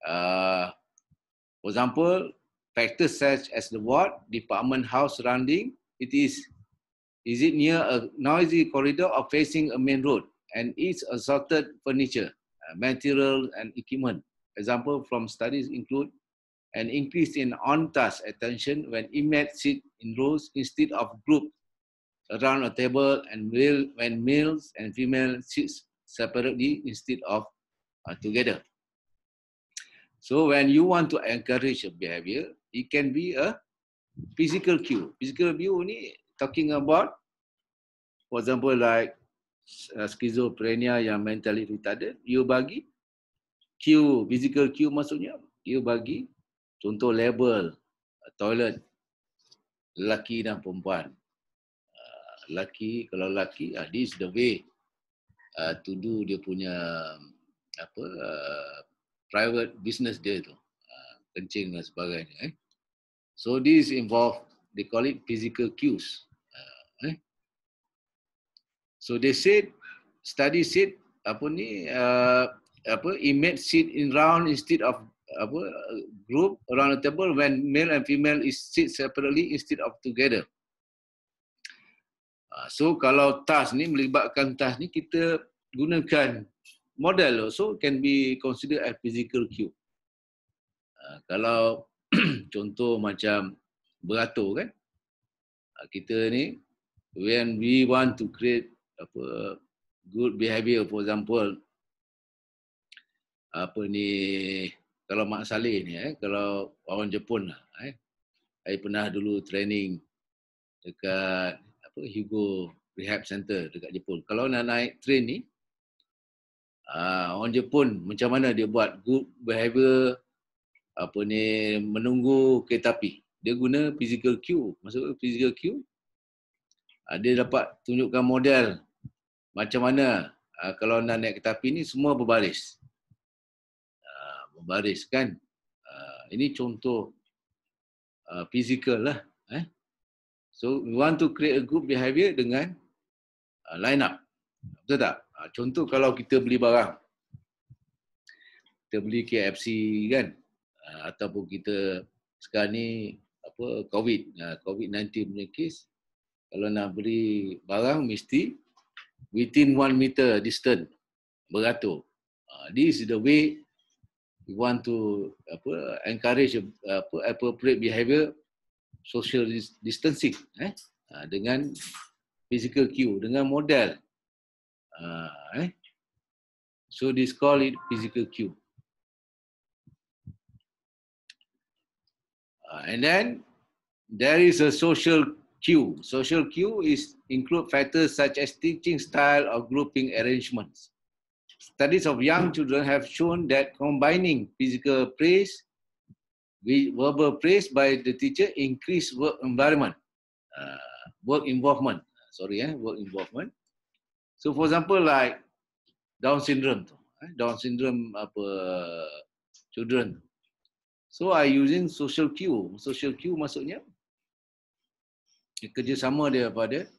Uh, for example, factors such as the ward, department house surrounding, it is is it near a noisy corridor or facing a main road and its assorted furniture, uh, material and equipment. Example from studies include an increase in on-task attention when inmates sit in rows instead of groups around a table and meal, when males and females sit separately instead of uh, together. So when you want to encourage a behavior, it can be a physical cue. Physical cue ni talking about, for example, like uh, schizophrenia yang mentally retarded, you bagi cue, physical cue maksudnya, you bagi contoh label, uh, toilet, lelaki dan perempuan laki kalau laki ah, this the way uh, to do dia punya apa uh, private business dia tu uh, kencing dan sebagainya eh so this involve they call it physical cues uh, eh so they said study said apa ni uh, apa image sit in round instead of apa group around the table when male and female is sit separately instead of together Ah, so kalau task ni melibatkan task ni kita gunakan model so can be considered as physical cube. Ah, kalau contoh macam beratur kan ah, kita ni when we want to create apa good behavior for example apa ni kalau Mak Saleh ni eh kalau orang Jepun lah eh saya pernah dulu training dekat apa Hugo Rehab Center dekat Jepun. Kalau nak naik train ni, uh, orang Jepun macam mana dia buat good behavior apa ni menunggu kereta api. Dia guna physical cue. Maksudnya physical cue, uh, ah, dia dapat tunjukkan model macam mana uh, kalau nak naik kereta api ni semua berbaris. Uh, berbaris kan? Uh, ini contoh uh, physical lah. Eh? So we want to create a good behavior dengan uh, line up. Betul tak? Uh, contoh kalau kita beli barang. Kita beli KFC kan? Uh, ataupun kita sekarang ni apa COVID, uh, ha, COVID-19 punya kes. Kalau nak beli barang mesti within one meter distance beratur. Uh, this is the way we want to apa encourage uh, apa appropriate behavior social distancing eh ah, dengan physical queue dengan model ah, eh so this call it physical queue ah, and then there is a social queue social queue is include factors such as teaching style or grouping arrangements studies of young children have shown that combining physical praise. We verbal praise by the teacher increase work environment, uh, work involvement. Ah, sorry, eh, work involvement. So for example, like Down syndrome tu, eh, Down syndrome apa children. So I using social cue, social cue maksudnya kerjasama dia pada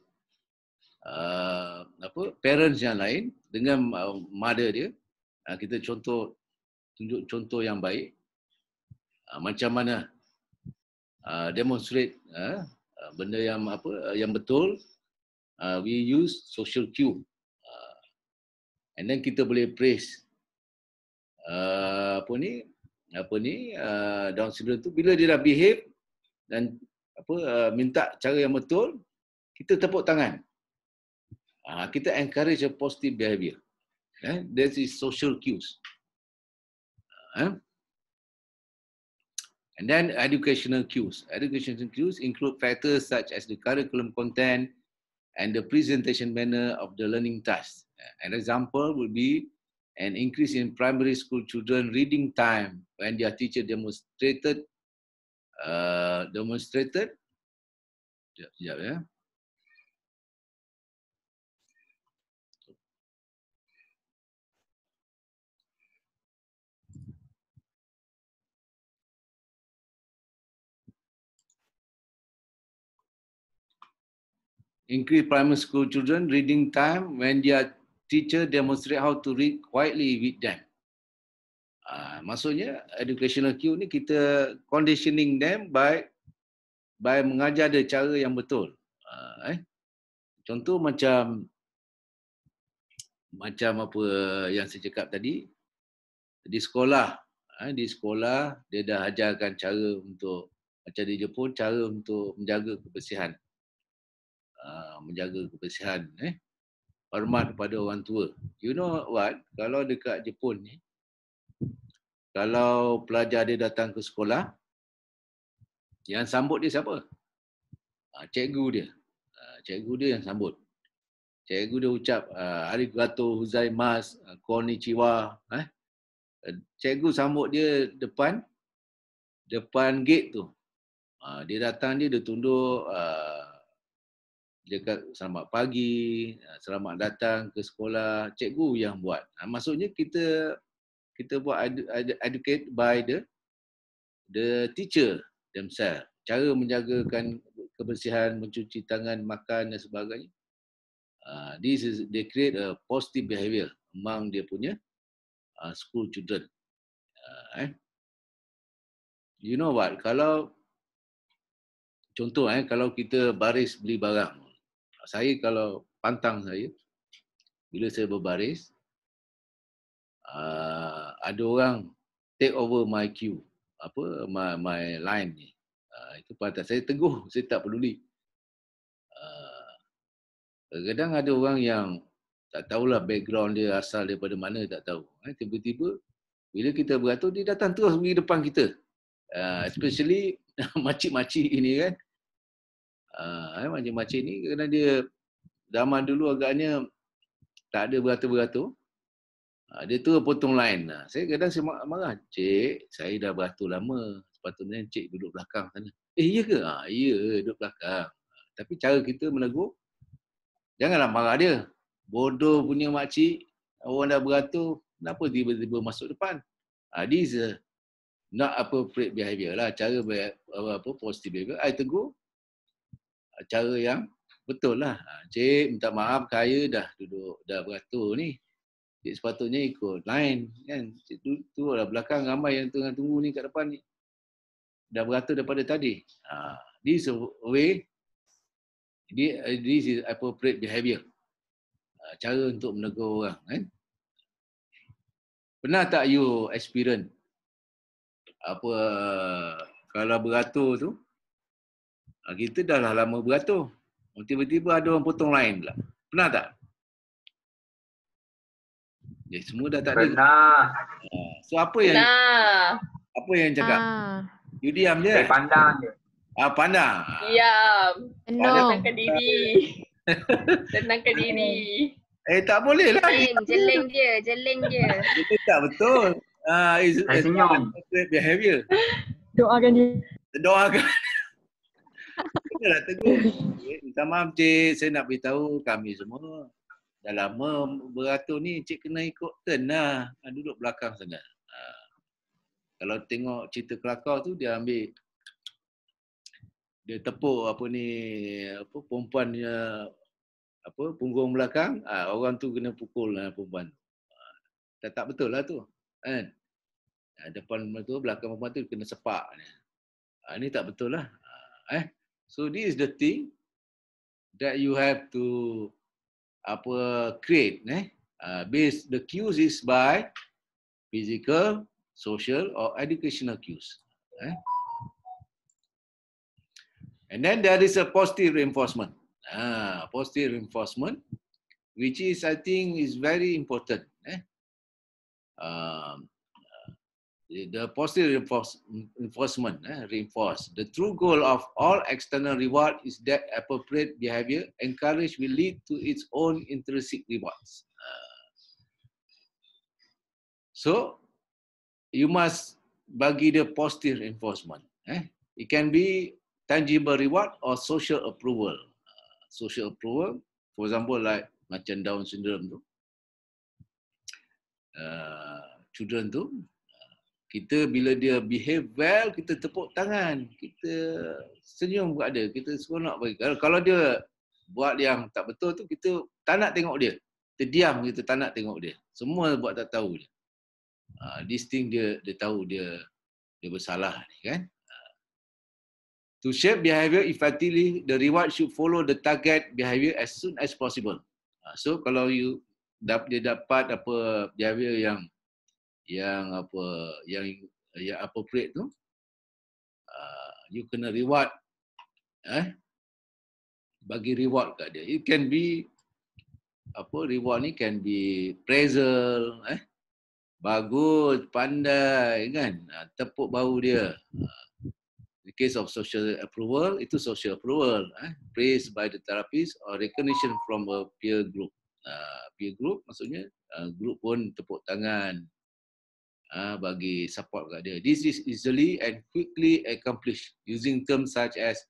uh, apa parents yang lain dengan uh, mother dia. Uh, kita contoh tunjuk contoh yang baik. Ah, macam mana uh, demonstrate uh, benda yang apa uh, yang betul uh, we use social cue uh, and then kita boleh praise uh, apa ni apa ni uh, down syndrome tu bila dia dah behave dan apa uh, minta cara yang betul kita tepuk tangan uh, kita encourage a positive behavior eh? that is social cues eh? And then educational cues. Educational cues include factors such as the curriculum content and the presentation manner of the learning task. An example would be an increase in primary school children reading time when their teacher demonstrated uh, demonstrated yeah, yeah, yeah. increase primary school children reading time when their teacher demonstrate how to read quietly with them. Uh, maksudnya educational cue ni kita conditioning them by by mengajar dia cara yang betul. Uh, eh. Contoh macam macam apa yang saya cakap tadi di sekolah eh, di sekolah dia dah ajarkan cara untuk macam di Jepun cara untuk menjaga kebersihan Ah, menjaga kebersihan eh hormat hmm. kepada orang tua you know what kalau dekat Jepun ni kalau pelajar dia datang ke sekolah yang sambut dia siapa ah, cikgu dia ah, cikgu dia yang sambut cikgu dia ucap gato huzai mas konnichiwa eh cikgu sambut dia depan depan gate tu dia datang dia dia tunduk dekat selamat pagi, ha, selamat datang ke sekolah, cikgu yang buat. Ha, maksudnya kita kita buat educate by the the teacher themselves. Cara menjagakan kebersihan, mencuci tangan, makan dan sebagainya. Ha, this is they create a positive behavior among dia punya school children. Eh. You know what? Kalau contoh eh kalau kita baris beli barang saya kalau pantang saya bila saya berbaris uh, ada orang take over my queue, apa my my line ni uh, itu pada saya teguh saya tak peduli uh, ah, kadang ada orang yang tak tahulah background dia asal daripada mana tak tahu eh, tiba-tiba bila kita beratur dia datang terus pergi depan kita uh, especially makcik-makcik ini kan Uh, ah, eh, macam-macam ni kerana dia zaman dulu agaknya tak ada beratur-beratur. Uh, dia tu potong lain. Uh, ah, saya kadang saya marah, cik, saya dah beratur lama. Sepatutnya cik duduk belakang sana. Eh, iya ke? Ha, iya, duduk belakang. tapi cara kita menegur, janganlah marah dia. Bodoh punya makcik, orang dah beratur, kenapa tiba-tiba masuk depan? Uh, this is uh, not appropriate behavior lah. Cara apa, apa, positive behavior. I tegur, cara yang betul lah. Ha, cik minta maaf kaya dah duduk dah beratur ni. Cik sepatutnya ikut lain kan. Cik tu, tu lah belakang ramai yang tengah tunggu ni kat depan ni. Dah beratur daripada tadi. Ha, this way, this is appropriate behavior. Ha, cara untuk menegur orang kan. Pernah tak you experience apa kalau beratur tu Ha, kita dah lah lama beratur. Oh, tiba-tiba ada orang potong lain pula. Pernah tak? Ya, semua dah tak Pernah. ada. Ha, so apa yang? Pernah. apa yang cakap? Ha. You diam je. Saya pandang je. Ah, pandang. Diam. No. Tenangkan diri. Tenangkan diri. Eh tak boleh lah. Jeleng dia, jeleng dia. Itu tak betul. Ah, uh, it's, it's not behavior. Doakan dia. Doakan. Kita dah tegur. Eh, minta maaf cik, saya nak beritahu kami semua. Dah lama beratur ni, cik kena ikut turn lah. Ah, duduk belakang sana. Ah, kalau tengok cerita kelakar tu, dia ambil dia tepuk apa ni apa perempuannya apa punggung belakang ha, orang tu kena pukul lah perempuan tu ha, tak, tak betul lah tu kan ha, depan tu belakang perempuan tu kena sepak ni ha, ni tak betul lah ha, eh So this is the thing that you have to apa create eh uh, based the cues is by physical, social or educational cues eh. And then there is a positive reinforcement. Ah, positive reinforcement which is I think is very important eh. Um Eh, the positive reinforce, reinforcement, eh, reinforce. The true goal of all external reward is that appropriate behavior encouraged will lead to its own intrinsic rewards. Ah. So, you must bagi the positive reinforcement. Eh. It can be tangible reward or social approval. Uh, social approval, for example, like macam Down syndrome tu. Uh, children tu, kita bila dia behave well kita tepuk tangan kita senyum kat dia kita seronok bagi kalau, kalau dia buat yang tak betul tu kita tak nak tengok dia terdiam kita tak nak tengok dia semua buat tak tahu dia uh, this thing dia dia tahu dia dia bersalah ni kan ha. To shape behavior effectively, the reward should follow the target behavior as soon as possible. Ha, so kalau you dia dapat apa behavior yang yang apa yang yang apa plate tu uh, you kena reward eh bagi reward kat dia it can be apa reward ni can be pleasure eh bagus pandai kan ah, tepuk bahu dia uh, in case of social approval itu social approval eh praise by the therapist or recognition from a peer group uh, peer group maksudnya uh, group pun tepuk tangan uh, bagi support kat dia. This is easily and quickly accomplished using terms such as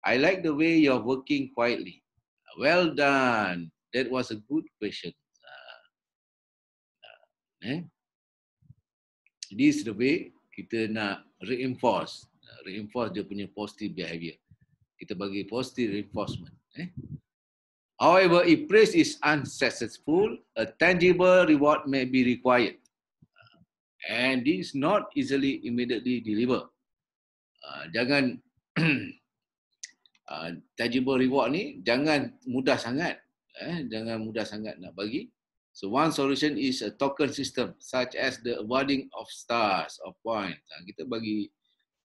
I like the way you're working quietly. Well done. That was a good question. Uh, uh, eh? This is the way kita nak reinforce uh, reinforce dia punya positive behavior. Kita bagi positive reinforcement. Eh? However, if praise is unsuccessful, a tangible reward may be required and this not easily immediately deliver. Uh, jangan uh, tangible reward ni jangan mudah sangat, eh, jangan mudah sangat nak bagi. So one solution is a token system such as the awarding of stars or points. Uh, kita bagi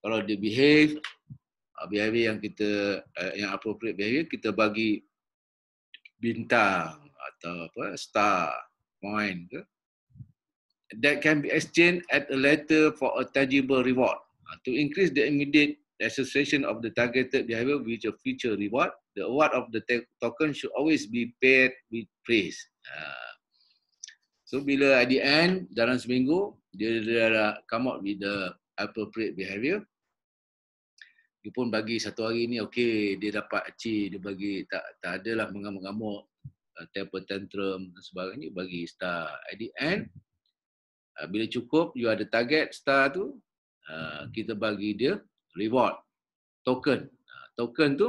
kalau dia behave uh, behavior yang kita uh, yang appropriate behavior kita bagi bintang atau apa star point ke that can be exchanged at a later for a tangible reward. Uh, to increase the immediate association of the targeted behavior with a future reward, the award of the token should always be paid with praise. Uh, so bila at the end, dalam seminggu, dia dah come up with the appropriate behavior. Dia pun bagi satu hari ni, okay, dia dapat achieve, dia bagi tak tak adalah mengamuk-ngamuk, uh, temper tantrum dan sebagainya, bagi star. At the end, Ah, bila cukup you ada target star tu ah, hmm. kita bagi dia reward token ah, token tu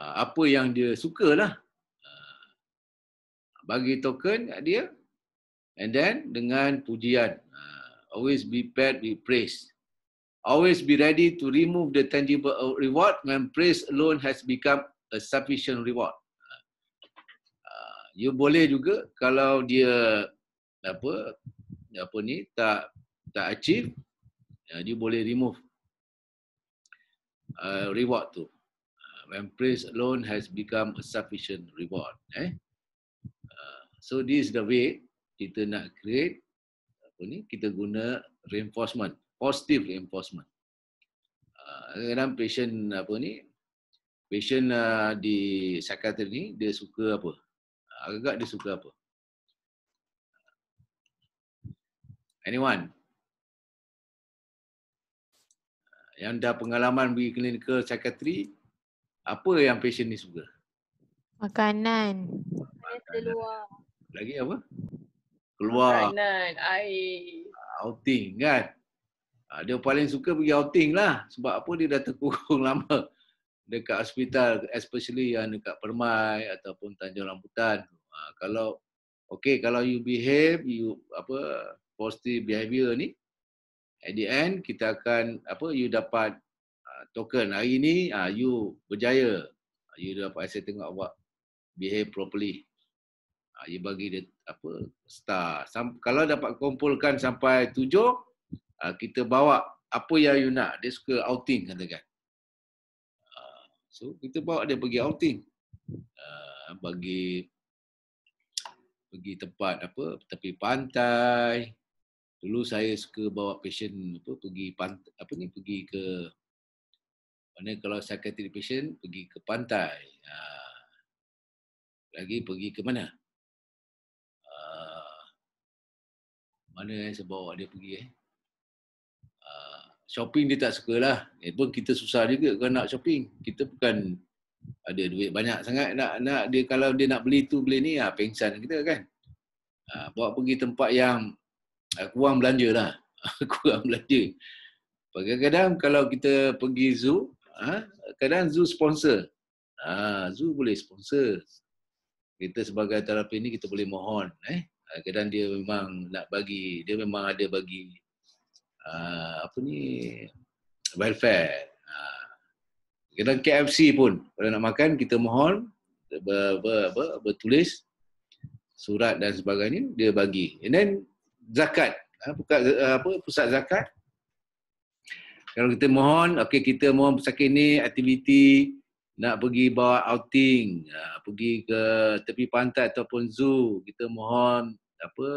apa yang dia sukalah uh, bagi token kat dia and then dengan pujian always be paid be praised always be ready to remove the tangible reward when praise alone has become a sufficient reward you boleh juga kalau dia apa apa ni tak tak achieve dia ya, boleh remove uh, reward tu uh, when praise alone has become a sufficient reward eh uh, so this is the way kita nak create apa ni kita guna reinforcement positive reinforcement uh, kadang-kadang patient apa ni patient uh, di psychiatry ni dia suka apa agak-agak dia suka apa uh, Anyone? Uh, yang dah pengalaman pergi clinical psychiatry, apa yang patient ni suka? Makanan. Keluar. Lagi apa? Keluar. Makanan, air. Ah, outing kan? Ah, dia paling suka pergi outing lah. Sebab apa dia dah terkurung lama dekat hospital especially yang dekat Permai ataupun Tanjung Rambutan. Ah, kalau okay, kalau you behave you apa positive behavior ni at the end kita akan apa you dapat uh, token hari ni uh, you berjaya uh, you dapat saya tengok awak behave properly uh, you bagi dia apa star Sam, kalau dapat kumpulkan sampai tujuh uh, kita bawa apa yang you nak dia suka outing katakan uh, So kita bawa dia pergi outing. Uh, bagi pergi tempat apa tepi pantai, dulu saya suka bawa patient apa pergi pant apa ni pergi ke mana kalau di patient pergi ke pantai ha. lagi pergi ke mana ha. mana yang eh saya bawa dia pergi eh ha. shopping dia tak sukalah eh pun kita susah juga kalau nak shopping kita bukan ada duit banyak sangat nak nak dia kalau dia nak beli tu beli ni ha, pengsan kita kan ha. bawa pergi tempat yang kurang belanja lah. kurang belanja. Kadang-kadang kalau kita pergi zoo, ha, kadang zoo sponsor. Ha, zoo boleh sponsor. Kita sebagai terapi ni kita boleh mohon. Eh? Ha, kadang dia memang nak bagi, dia memang ada bagi apa ni, welfare. Kadang KFC pun, kalau nak makan kita mohon, ber, ber, ber, bertulis surat dan sebagainya, dia bagi. And then zakat ha, buka eh, apa pusat zakat kalau kita mohon okey kita mohon pesakit ni aktiviti nak pergi bawa outing ha, pergi ke tepi pantai ataupun zoo kita mohon apa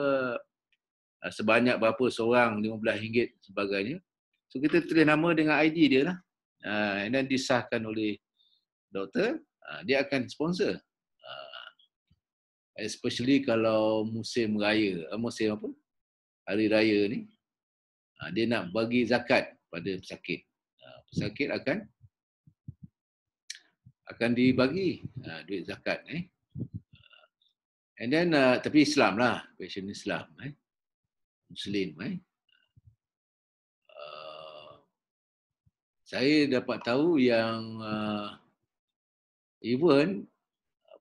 ha, sebanyak berapa seorang RM15 sebagainya so kita tulis nama dengan ID dia lah and then disahkan oleh doktor dia akan sponsor especially kalau musim raya eh, musim apa hari raya ni ah, dia nak bagi zakat pada pesakit. Ah, pesakit akan akan dibagi ah, duit zakat ni. Eh. And then uh, tapi Islam lah, question Islam eh. Muslim eh. Uh, saya dapat tahu yang uh, even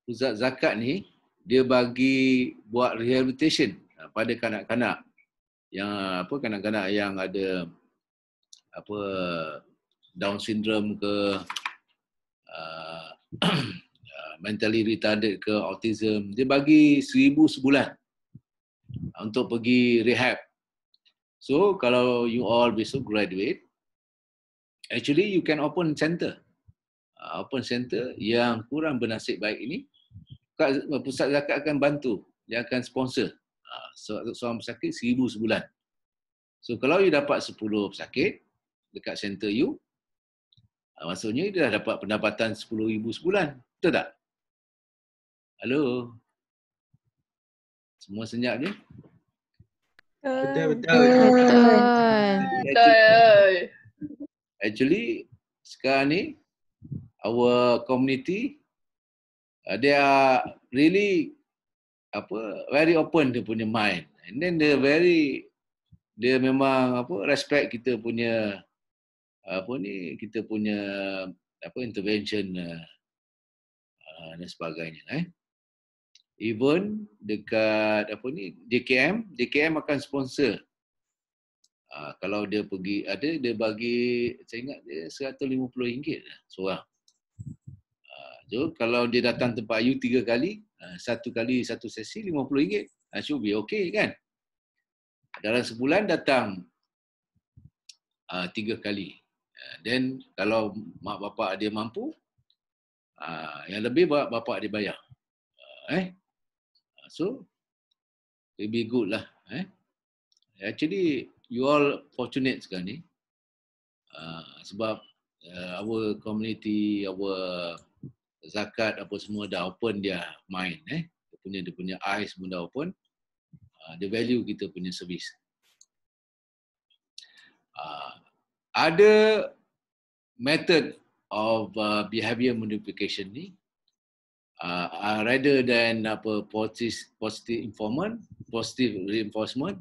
pusat zakat ni dia bagi buat rehabilitation pada kanak-kanak yang apa kadang-kadang yang ada apa down syndrome ke uh, mentally retarded ke autism dia bagi seribu sebulan untuk pergi rehab so kalau you all besok graduate actually you can open center uh, open center yang kurang bernasib baik ini pusat zakat akan bantu dia akan sponsor Uh, seorang pesakit seribu sebulan. So kalau you dapat sepuluh pesakit dekat center you, uh, maksudnya dia dah dapat pendapatan sepuluh ribu sebulan. Betul tak? Hello? Semua senyap ni? Betul, betul. Betul. Betul. Actually, sekarang ni, our community, uh, they are really apa very open dia punya mind and then dia very dia memang apa respect kita punya apa ni kita punya apa intervention uh, dan sebagainya eh even dekat apa ni DKM DKM akan sponsor uh, kalau dia pergi ada dia bagi saya ingat dia 150 ringgit lah seorang uh, so kalau dia datang tempat you tiga kali Ah, satu kali satu sesi RM50, ah, should be okay kan. Dalam sebulan datang uh, tiga kali. Then kalau mak bapak dia mampu, uh, yang lebih bapak, bapak dia bayar. Uh, eh? So, it be good lah. Eh? Actually, you all fortunate sekarang ni. Uh, sebab uh, our community, our zakat apa semua dah open dia main eh dia punya dia punya eyes pun dah open uh, the value kita punya servis uh, ada method of uh, behavior modification ni uh, uh, rather than apa positive positive informant positive reinforcement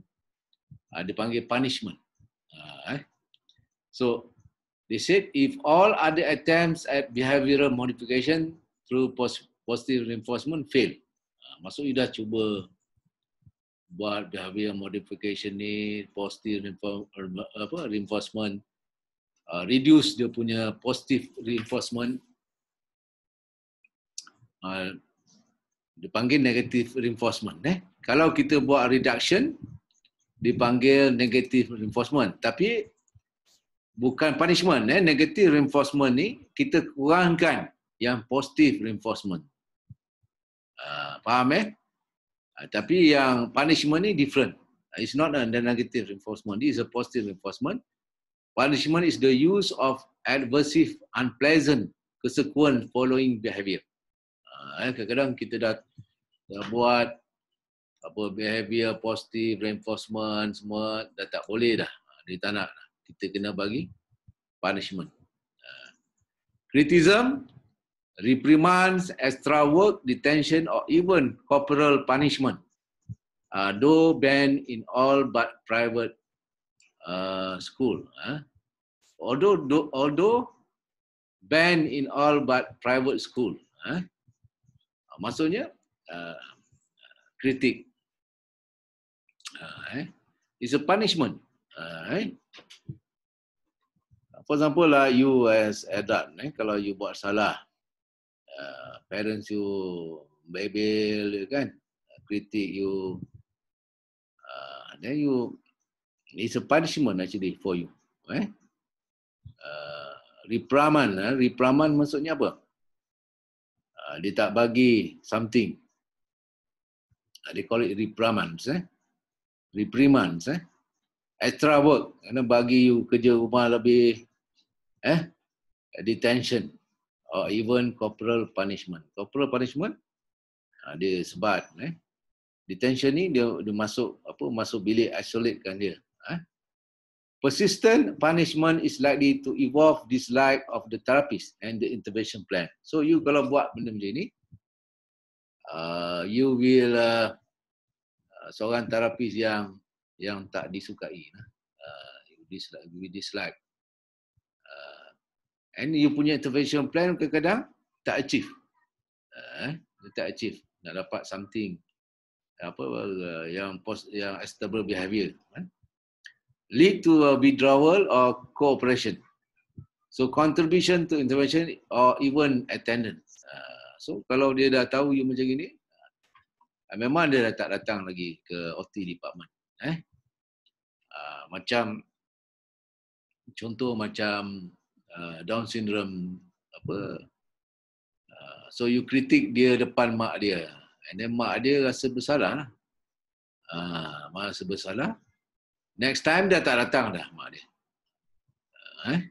uh, dipanggil punishment uh, eh. so They said if all other attempts at behavioral modification through positive reinforcement fail. Uh, maksud you dah cuba buat behavior modification ni, positive reinforcement, uh, reduce dia punya positive reinforcement. Uh, dipanggil negative reinforcement. Eh? Kalau kita buat reduction, dipanggil negative reinforcement. Tapi bukan punishment eh negative reinforcement ni kita kurangkan yang positive reinforcement. Uh, faham eh? Uh, tapi yang punishment ni different. Ah, it's not a negative reinforcement. This is a positive reinforcement. Punishment is the use of adversive, unpleasant consequence following behavior. Uh, kadang-kadang kita dah, dah buat apa behavior positive reinforcement semua dah tak boleh dah. Dia tak nak kita kena bagi punishment. Ah. Criticism, reprimands, extra work, detention or even corporal punishment. Uh, though banned in all but private uh, school. Uh. Although, do, although banned in all but private school. Uh. Maksudnya, kritik. Uh, uh, eh. It's a punishment. Uh, eh. For example lah, you as adult, eh, kalau you buat salah, uh, parents you bebel, kan, kritik you, uh, then you, ini it's a punishment actually for you. Eh? Uh, Repraman, eh? repraman maksudnya apa? Uh, dia tak bagi something. Uh, they call it repramans. Eh? Reprimans. Eh? Extra work. Kena bagi you kerja rumah lebih eh detention or even corporal punishment corporal punishment ha, dia sebat eh detention ni dia, dia masuk apa masuk bilik isolate kan dia eh persistent punishment is likely to evolve dislike of the therapist and the intervention plan so you kalau buat benda macam ni uh, you will uh, uh seorang terapis yang yang tak disukai lah uh, dislike dislike And you punya intervention plan kadang-kadang tak achieve. Eh, uh, tak achieve. Nak dapat something apa uh, yang post yang stable behavior. Eh? Lead to a withdrawal or cooperation. So contribution to intervention or even attendance. Uh, so kalau dia dah tahu you macam ini, uh, ah, memang dia dah tak datang lagi ke OT department. Eh? Uh, macam contoh macam Uh, down syndrome apa uh, so you kritik dia depan mak dia and then mak dia rasa bersalah lah. mak rasa bersalah. Next time dia tak datang dah mak dia. Uh, eh?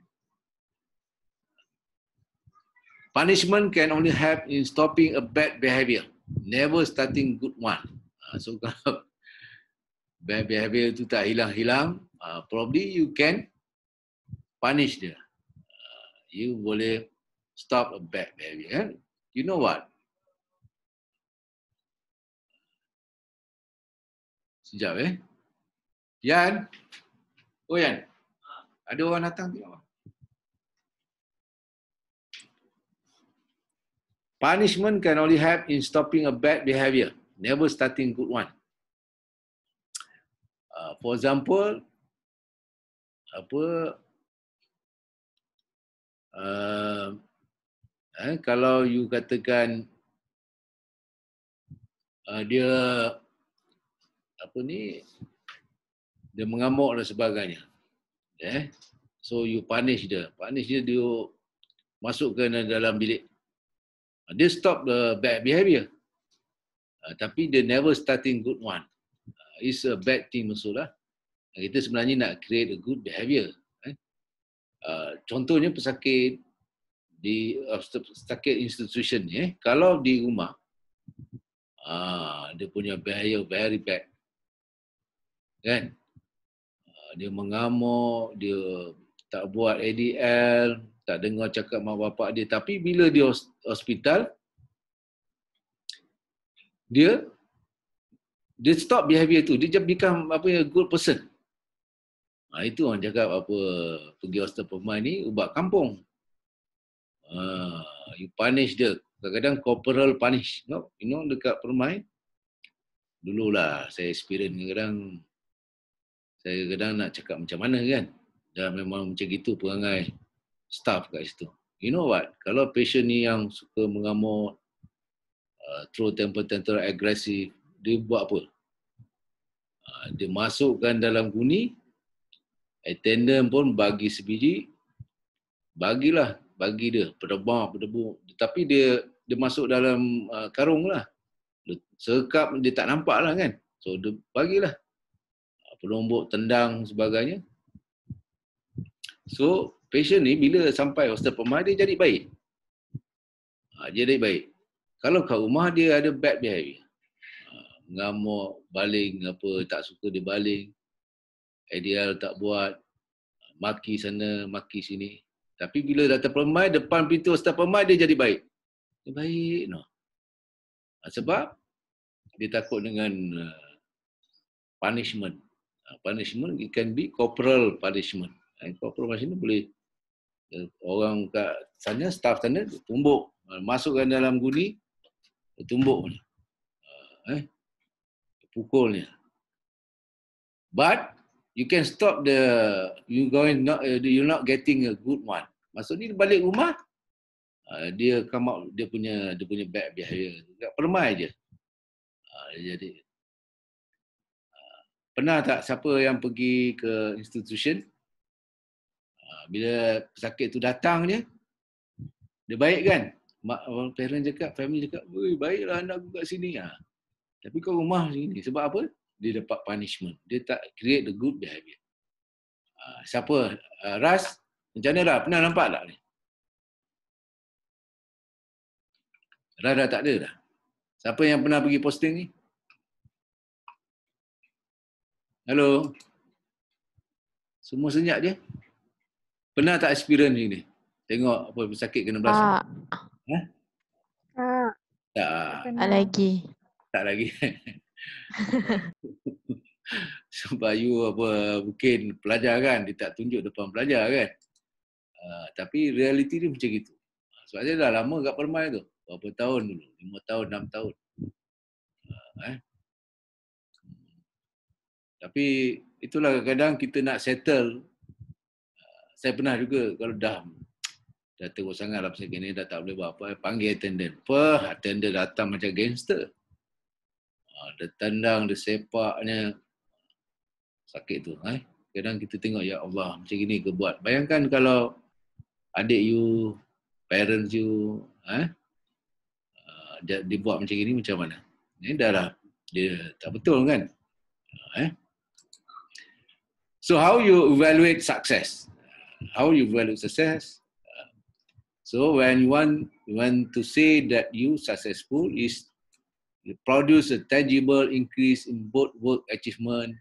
Punishment can only help in stopping a bad behavior. Never starting good one. So kalau bad behavior itu tak hilang-hilang, uh, probably you can punish dia. Uh, you boleh stop a bad behavior. Kan? You know what? Sekejap eh. Yan. Oh Yan. Ada orang datang tengok. Punishment can only help in stopping a bad behavior. Never starting good one. Uh, for example, apa uh, eh, kalau you katakan uh, dia apa ni dia mengamuk dan sebagainya eh so you punish dia punish dia dia masukkan dalam bilik eh, dia stop the bad behavior uh, tapi dia never starting good one uh, it's a bad thing masalah. lah kita sebenarnya nak create a good behavior Uh, contohnya pesakit di uh, pesakit institusi ni eh, kalau di rumah uh, dia punya bahaya very bad kan uh, dia mengamuk dia tak buat ADL tak dengar cakap mak bapak dia tapi bila dia hospital dia dia stop behavior tu dia jadi apa ya good person Ha, itu orang cakap apa pergi hostel pemain ni ubat kampung. Ha, you punish dia. Kadang-kadang corporal punish. No, you know dekat permai. Dululah saya experience kadang saya kadang nak cakap macam mana kan. dah memang macam gitu perangai staff kat situ. You know what? Kalau patient ni yang suka mengamuk, uh, throw temper tantrum agresif, dia buat apa? Uh, dia masukkan dalam guni, Attendant pun bagi sebiji bagilah bagi dia berdebar berdebu tapi dia dia masuk dalam uh, karung lah sekap dia tak nampak lah kan so dia bagilah uh, pelombok tendang sebagainya so patient ni bila sampai hostel pemain dia jadi baik ha, dia jadi baik kalau kat rumah dia ada bad behavior ha, ngamuk baling apa tak suka dia baling ideal tak buat maki sana maki sini tapi bila datang pemain depan pintu ustaz pemain dia jadi baik dia baik no ha, sebab dia takut dengan uh, punishment ha, punishment it can be corporal punishment And ha, corporal punishment boleh uh, orang kat sana staff sana tumbuk masukkan dalam guni tumbuk eh pukulnya but you can stop the you going not uh, you not getting a good one. Maksudnya ni balik rumah uh, dia come out dia punya dia punya bad behavior. Tak permai je. Uh, jadi uh, pernah tak siapa yang pergi ke institution uh, bila sakit tu datang dia dia baik kan? Mak, parent cakap, family cakap, baiklah anak aku kat sini. Ha. Tapi kau rumah sini. Sebab apa? dia dapat punishment. Dia tak create the good behavior. Uh, siapa? Uh, Ras? Macam mana Ras? Pernah nampak tak ni? Ras dah tak ada dah. Siapa yang pernah pergi posting ni? Hello? Semua senyap je? Pernah tak experience ni? Tengok apa sakit kena belasah. Ah. Ha? Ah. Tak. Tak lagi. Tak lagi. Sebab you apa, mungkin pelajar kan, dia tak tunjuk depan pelajar kan. Uh, tapi realiti dia macam itu. Ah, sebab dia dah lama kat Permai tu. Berapa tahun dulu? lima tahun, enam tahun. Uh, eh? Tapi itulah kadang-kadang kita nak settle. Uh, saya pernah juga kalau dah dah teruk sangat lah pasal kini dah tak boleh buat apa. Eh, panggil attendant. Apa? Attendant datang macam gangster. Ah, dia tendang, ada sepaknya. Sakit tu. Eh? Kadang kita tengok, Ya Allah, macam gini ke buat. Bayangkan kalau adik you, parents you, eh? Ah, dia, dia buat macam gini macam mana? Ini eh, dah lah. Dia tak betul kan? Ah, eh? So how you evaluate success? How you evaluate success? So when you want when to say that you successful is produce a tangible increase in both work achievement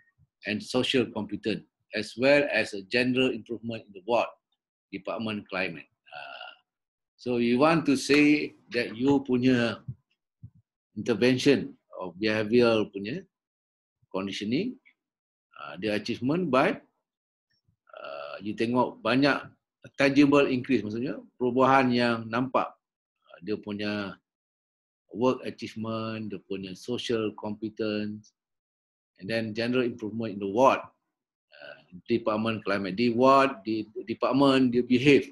and social competence, as well as a general improvement in the ward department climate. Ah. So you want to say that you punya intervention of behavioral punya conditioning, ah, the achievement by ah, you tengok banyak tangible increase maksudnya perubahan yang nampak dia punya work achievement, dia punya social competence, and then general improvement in the ward. Uh, department Climate di ward, di department dia behave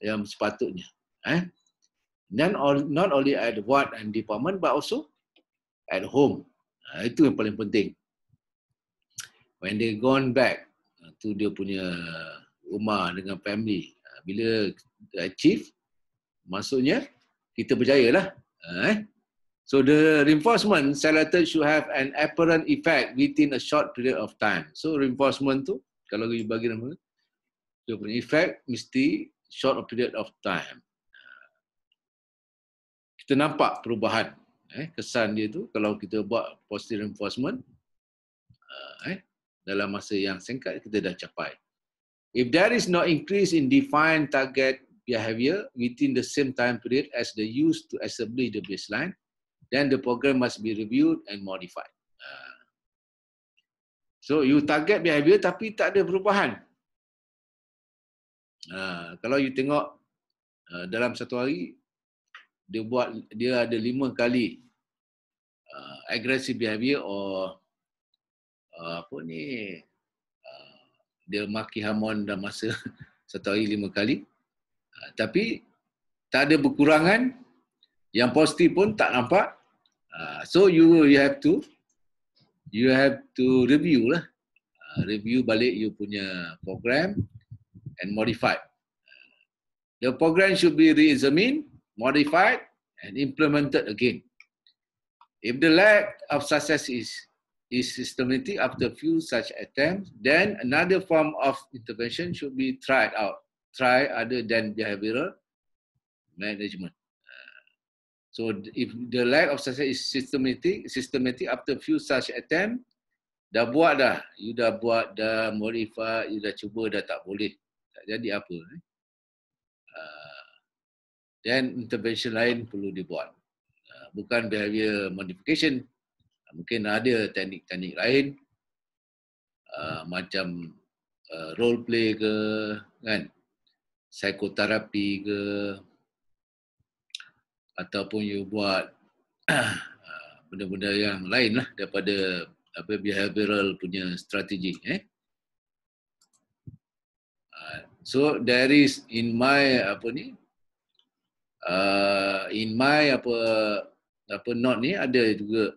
yang sepatutnya. Eh? Then all, not only at ward and department, but also at home. Uh, itu yang paling penting. When they gone back uh, to dia punya rumah dengan family, uh, bila achieve, maksudnya kita berjaya lah. Eh? So the reinforcement selected should have an apparent effect within a short period of time. So reinforcement tu, kalau you bagi nama, dia punya effect mesti short period of time. Kita nampak perubahan. Eh? Kesan dia tu, kalau kita buat positive reinforcement, eh? dalam masa yang singkat, kita dah capai. If there is no increase in defined target behavior within the same time period as they used to establish the baseline, then the program must be reviewed and modified. Ah. So you target behavior tapi tak ada perubahan. Ah, kalau you tengok ah, dalam satu hari, dia buat dia ada lima kali aggressive behavior or apa ni dia maki hamon dalam masa satu hari lima kali tapi tak ada berkurangan yang positif pun tak nampak uh, so you you have to you have to review lah uh, review balik you punya program and modify the program should be re-examined modified and implemented again if the lack of success is is systematic after few such attempts then another form of intervention should be tried out try other than behavioral management. So if the lack of success is systematic, systematic after few such attempt, dah buat dah. You dah buat, dah modify, you dah cuba, dah tak boleh. Tak jadi apa. Eh? Uh, then intervention lain perlu dibuat. Uh, bukan behavior modification. Ah, mungkin ada teknik-teknik lain. Uh, macam uh, role play ke, kan? psikoterapi ke ataupun you buat benda-benda yang lain lah daripada apa behavioral punya strategi eh ah, so there is in my apa ni uh, in my apa apa not ni ada juga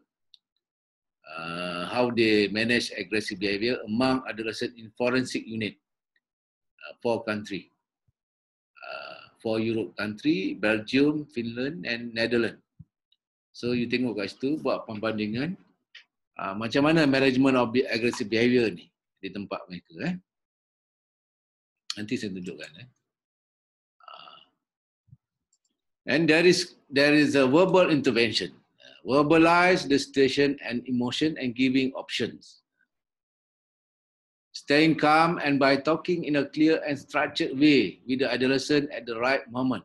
uh, how they manage aggressive behavior among adolescent in forensic unit uh, for country four Europe country, Belgium, Finland and Netherlands. So you tengok kat situ buat pembandingan uh, macam mana management of aggressive behavior ni di tempat mereka eh. Nanti saya tunjukkan eh. Ah. And there is there is a verbal intervention, verbalize the situation and emotion and giving options staying calm and by talking in a clear and structured way with the adolescent at the right moment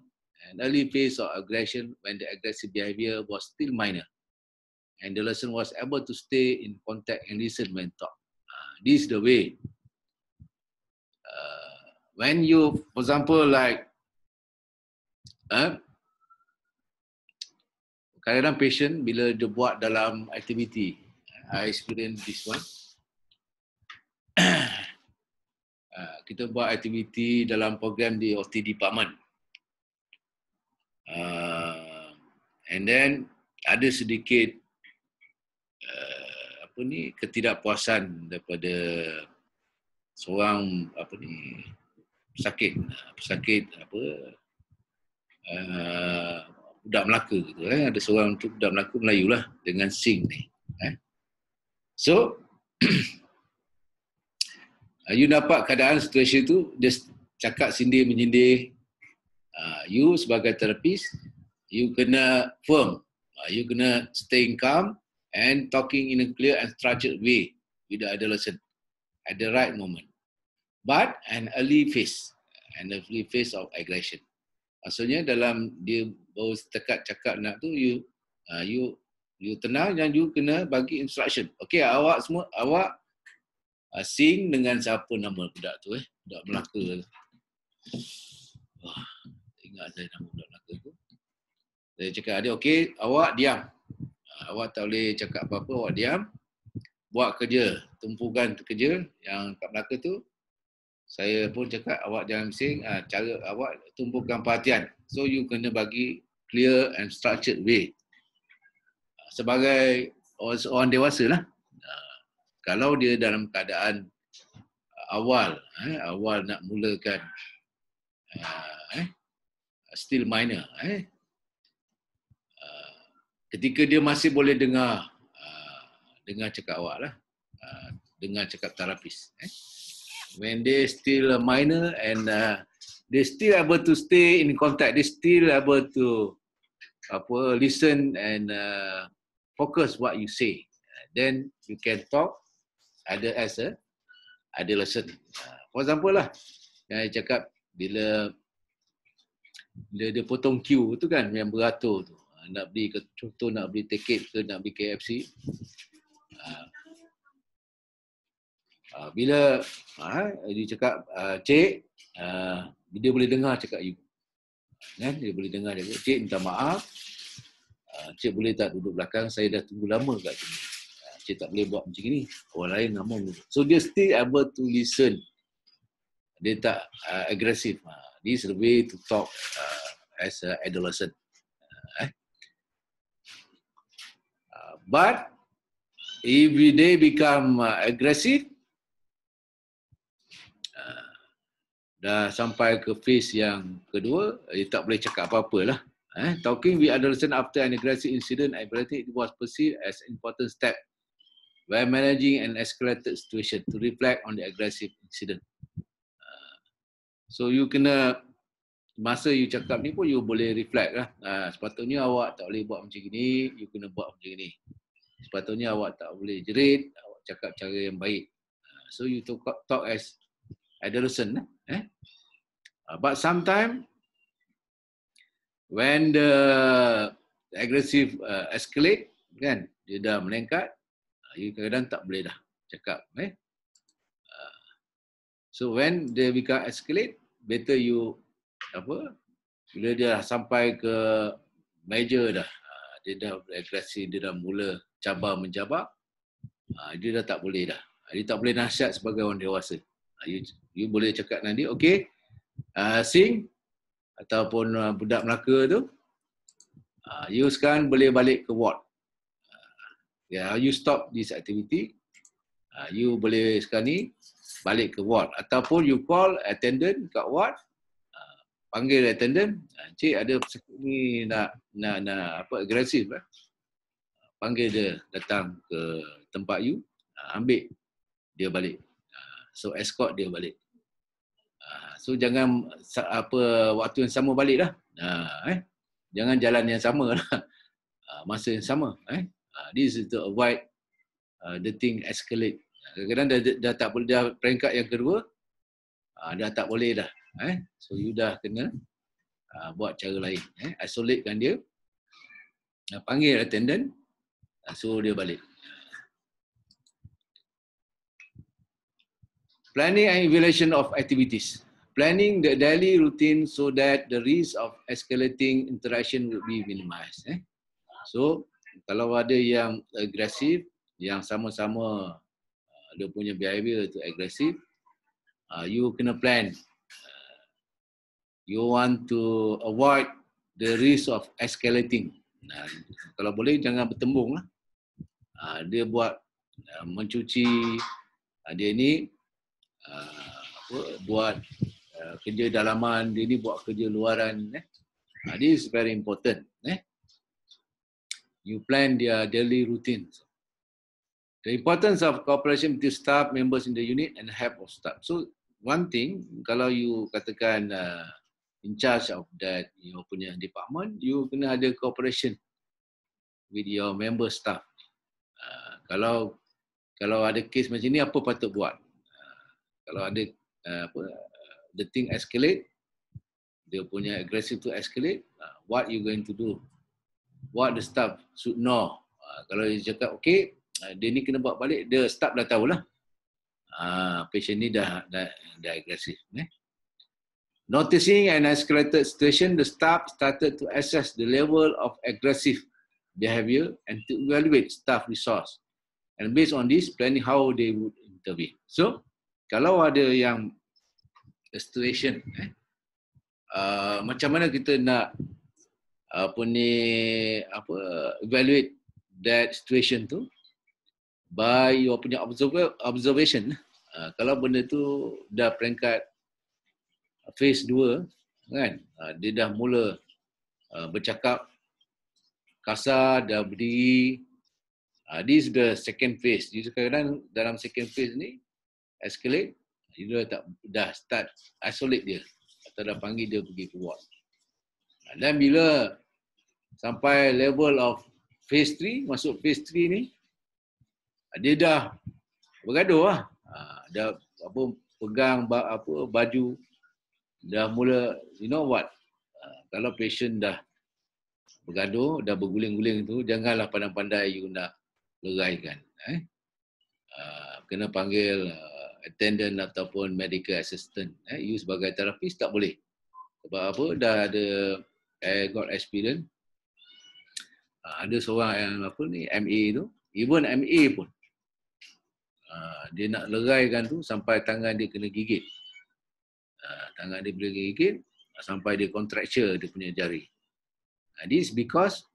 an early phase of aggression when the aggressive behavior was still minor and the lesson was able to stay in contact and listen when talk uh, ah, this is the way uh, when you for example like ah, kadang kadang patient bila dia buat dalam aktiviti i experience this one Ah, kita buat aktiviti dalam program di OT department. Uh, and then ada sedikit uh, apa ni ketidakpuasan daripada seorang apa ni sakit sakit apa uh, budak Melaka gitu eh ada seorang tu budak Melaka Melayulah dengan sing ni eh so uh, you nampak keadaan situasi tu dia cakap sindir menyindir uh, you sebagai terapis you kena firm uh, you kena stay calm and talking in a clear and structured way with the adolescent at the right moment but an early phase an early phase of aggression Asalnya dalam dia baru tekat cakap nak tu you uh, you you tenang dan you kena bagi instruction Okay, awak semua awak asing dengan siapa nama budak tu eh budak Melaka wah ingat saya nama budak Melaka tu saya cakap dia okey awak diam awak tak boleh cakap apa-apa awak diam buat kerja tumpukan kerja yang kat Melaka tu saya pun cakap awak jangan sing, ah, cara awak tumpukan perhatian so you kena bagi clear and structured way sebagai orang dewasa lah kalau dia dalam keadaan eh, awal eh, awal nak mulakan eh, eh still minor eh, eh, ketika dia masih boleh dengar dengar cakap awak lah dengar cakap terapis eh. when they still minor and uh, they still able to stay in contact they still able to apa listen and uh, focus what you say then you can talk ada as a ada lesson. For example lah, yang saya cakap bila bila dia potong queue tu kan yang beratur tu. Ah, nak beli ke, contoh nak beli tiket ke nak beli KFC. Ah, ah, bila ha, dia cakap, Cik, dia boleh dengar cakap you. Kan? Dia boleh dengar dia. Cik minta maaf. Cik boleh tak duduk belakang? Saya dah tunggu lama kat sini. Encik tak boleh buat macam ni. Orang lain nama So dia still able to listen. Dia tak uh, agresif. Uh, ha, this the way to talk uh, as a adolescent. Uh, eh? uh, but if they become uh, aggressive, uh, dah sampai ke phase yang kedua, dia tak boleh cakap apa-apa lah. Eh, talking with adolescent after an aggressive incident, I believe it was perceived as important step By managing an escalated situation to reflect on the aggressive incident. Uh, so you kena masa you cakap ni pun you boleh reflect lah. Uh, sepatutnya awak tak boleh buat macam ni, you kena buat macam ni. Sepatutnya awak tak boleh jerit, awak cakap cara yang baik. Uh, so you talk, talk as adolescent. Eh? Uh, but sometimes when the aggressive uh, escalate, kan, dia dah meningkat, kadang-kadang tak boleh dah cakap eh ah. so when they become escalate better you apa bila dia dah sampai ke major dah ah, dia dah agresi dia dah mula cabar menjabar ah, dia dah tak boleh dah dia tak boleh nasihat sebagai orang dewasa you, you boleh cakap nanti, okay, uh, sing ataupun uh, budak melaka tu uh, you sekarang boleh balik ke ward yeah, you stop this activity. Uh, you boleh sekarang ni balik ke ward ataupun you call attendant kat ward. Uh, panggil attendant, encik uh, ada pesakit ni nak nak nak apa agresif eh. Uh, panggil dia datang ke tempat you, uh, ambil dia balik. Uh, so escort dia balik. Uh, so jangan apa waktu yang sama baliklah. Ha uh, eh. Jangan jalan yang sama lah. Uh, masa yang sama eh. Ah, this is to avoid uh, the thing escalate. Kadang-kadang dah, dah, dah tak boleh, dah peringkat yang kedua, uh, dah tak boleh dah. Eh? So, you dah kena uh, buat cara lain. Eh? kan dia. Uh, panggil attendant. Uh, suruh dia balik. Planning and evaluation of activities. Planning the daily routine so that the risk of escalating interaction will be minimized. Eh? So, kalau ada yang agresif yang sama-sama uh, dia punya behavior tu agresif uh, you kena plan uh, you want to avoid the risk of escalating nah, kalau boleh jangan bertembung lah. uh, dia buat uh, mencuci uh, dia ni uh, apa, buat uh, kerja dalaman dia ni buat kerja luaran eh. uh, this is very important eh you plan their daily routines. The importance of cooperation between staff members in the unit and help of staff. So one thing, kalau you katakan uh, in charge of that you punya department, you kena ada cooperation with your member staff. Uh, kalau kalau ada case macam ni, apa patut buat? Uh, kalau ada uh, apa, uh, the thing escalate, dia punya aggressive to escalate, uh, what you going to do what the staff should know. Uh, kalau dia cakap okay, uh, dia ni kena bawa balik, The staff dah tahulah. Ah uh, patient ni dah dah, dah agresif, eh. Noticing an escalated situation, the staff started to assess the level of aggressive behavior and to evaluate staff resource. And based on this, planning how they would intervene. So, kalau ada yang situation, eh, uh, macam mana kita nak apa ni apa evaluate that situation tu by your punya observer, observation uh, kalau benda tu dah peringkat phase 2 kan uh, dia dah mula uh, bercakap kasar dah berdiri uh, this is the second phase jadi kadang dalam second phase ni escalate you dah tak dah start isolate dia atau dah panggil dia pergi ke dan bila sampai level of phase 3, masuk phase 3 ni, dia dah bergaduh lah. Ha, dah apa, pegang apa baju, dah mula, you know what? Ha, kalau patient dah bergaduh, dah berguling-guling tu, janganlah pandai-pandai you nak leraikan. Eh? Ha, kena panggil uh, attendant ataupun medical assistant. Eh? You sebagai terapis tak boleh. Sebab apa, dah ada I got experience Ah, ada seorang yang apa ni MA tu even MA pun ah, dia nak leraikan tu sampai tangan dia kena gigit ah, tangan dia boleh gigit sampai dia contracture dia punya jari this because